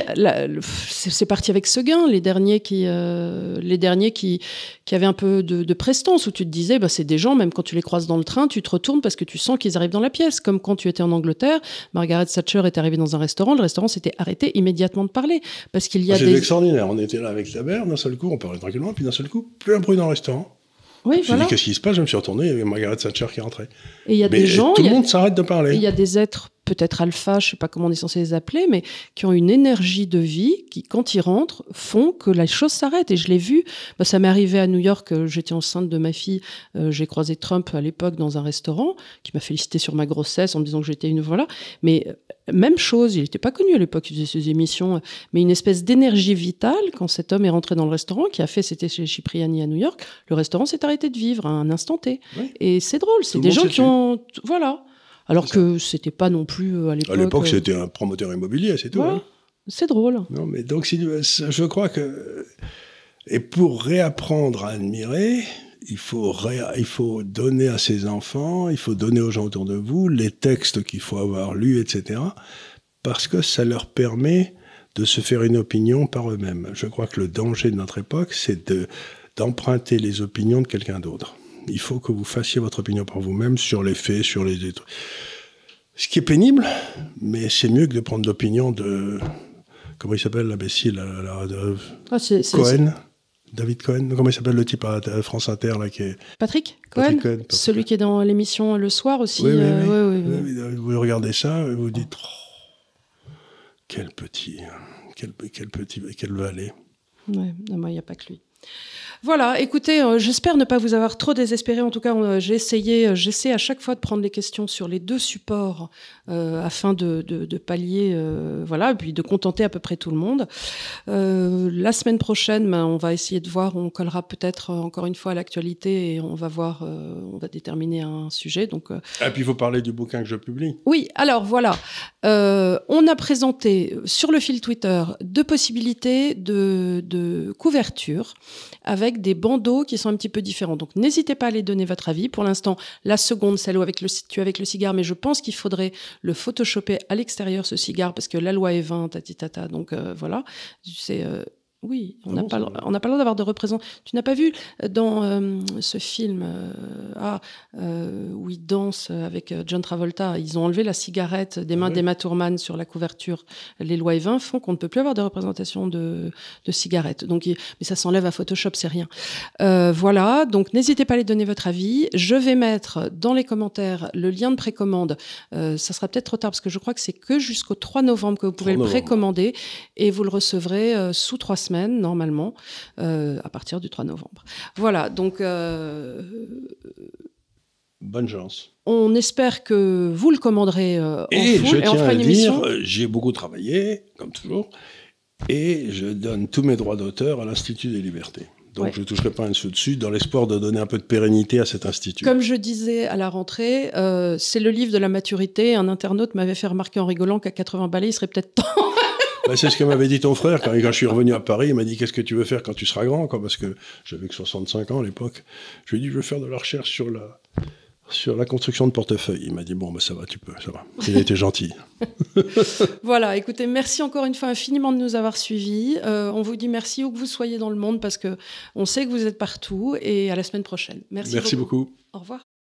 c'est parti avec Seguin, les derniers qui, euh, les derniers qui, qui avaient un peu de, prestance, où tu te disais, bah, c'est des gens, même quand tu les croises dans le train, tu te retournes parce que tu sens qu'ils arrivent dans la pièce. Comme quand tu étais en Angleterre, Margaret Thatcher est arrivée dans un restaurant, le restaurant s'était arrêté immédiatement de parler. Parce qu'il y a ah, des. extraordinaire. On était là avec la mère, d'un seul coup, on parlait tranquillement, puis d'un seul coup, plus un bruit dans le restaurant. Oui, je qu'est-ce qui se passe Je me suis retourné, il Margaret Thatcher qui rentrait. Et il y a des gens. Tout le monde s'arrête de parler. Il y a des êtres peut-être alpha, je sais pas comment on est censé les appeler, mais qui ont une énergie de vie qui, quand ils rentrent, font que la chose s'arrête. Et je l'ai vu. Bah, ça m'est arrivé à New York. Euh, j'étais enceinte de ma fille. Euh, j'ai croisé Trump à l'époque dans un restaurant qui m'a félicité sur ma grossesse en me disant que j'étais une voilà. Mais euh, même chose. Il n'était pas connu à l'époque. Il faisait ses émissions, mais une espèce d'énergie vitale quand cet homme est rentré dans le restaurant qui a fait c'était chez Cipriani à New York. Le restaurant s'est arrêté de vivre à un instant T. Et c'est drôle. C'est des gens qui ont voilà. Alors que c'était pas non plus euh, à l'époque. À l'époque, euh, c'était un promoteur immobilier, c'est tout. Hein. C'est drôle. Non, mais donc, euh, je crois que. Et pour réapprendre à admirer, il faut, il faut donner à ses enfants, il faut donner aux gens autour de vous les textes qu'il faut avoir lus, etc. Parce que ça leur permet de se faire une opinion par eux-mêmes. Je crois que le danger de notre époque, c'est d'emprunter les opinions de quelqu'un d'autre. Il faut que vous fassiez votre opinion par vous-même sur les faits, sur les, détruits Ce qui est pénible, mais c'est mieux que de prendre l'opinion de. Comment il s'appelle l'imbécile ah, Cohen David Cohen Comment il s'appelle le type à France Inter là, qui est... Patrick Cohen, Celui qui est dans l'émission Le Soir aussi. Oui, oui, euh, oui, vous regardez ça et vous dites quel petit, quel, quel petit, quel valet. Ouais, il n'y a pas que lui. Voilà, écoutez, euh, j'espère ne pas vous avoir trop désespéré. En tout cas, euh, j'ai essayé, euh, j'essaie à chaque fois de prendre les questions sur les deux supports afin de, pallier, voilà, puis de contenter à peu près tout le monde. la semaine prochaine, ben, on va essayer de voir, on collera peut-être encore une fois à l'actualité et on va voir, on va déterminer un sujet. Donc, Et ah, puis, vous parler du bouquin que je publie. Oui, alors voilà. on a présenté sur le fil Twitter deux possibilités de couverture avec des bandeaux qui sont un petit peu différents. Donc n'hésitez pas à les donner votre avis. Pour l'instant, la seconde, celle où avec le, avec le cigare, mais je pense qu'il faudrait le photoshopper à l'extérieur, ce cigare, parce que la loi est 20, tatitata, donc euh, voilà, c'est euh, oui, ah on n'a pas, le, droit d'avoir de représentation. Tu n'as pas vu dans euh, ce film euh, ah, euh, où ils dansent avec John Travolta, ils ont enlevé la cigarette des mains d'Emma Tourman sur la couverture. Les lois et 20 font qu'on ne peut plus avoir de représentation de, cigarettes. Donc, mais ça s'enlève à Photoshop, c'est rien. voilà, donc n'hésitez pas à les donner votre avis. Je vais mettre dans les commentaires le lien de précommande. ça sera peut-être trop tard parce que je crois que c'est que jusqu'au 3 novembre que vous pouvez le précommander et vous le recevrez sous 300 normalement, euh, à partir du 3 novembre. Voilà, donc... Euh, Bonne chance. On espère que vous le commanderez euh, en et et en J'ai beaucoup travaillé, comme toujours, et je donne tous mes droits d'auteur à l'Institut des libertés. Donc je ne toucherai pas un sou dessus dans l'espoir de donner un peu de pérennité à cet institut. Comme je disais à la rentrée, c'est le livre de la maturité. Un internaute m'avait fait remarquer en rigolant qu'à 80 balais, il serait peut-être temps (laughs) Bah, c'est ce que m'avait dit ton frère quand, je suis revenu à Paris. Il m'a dit Qu'est-ce que tu veux faire quand tu seras grand quoi, Parce que j'avais que 65 ans à l'époque. Je lui ai dit Je veux faire de la recherche sur la, sur la construction de portefeuille. Il m'a dit Bon, bah, ça va, tu peux, ça va. Il était gentil. (laughs) voilà, écoutez, merci encore une fois infiniment de nous avoir suivis. Euh, on vous dit merci où que vous soyez dans le monde parce qu'on sait que vous êtes partout. Et à la semaine prochaine. Merci, merci beaucoup. Au revoir.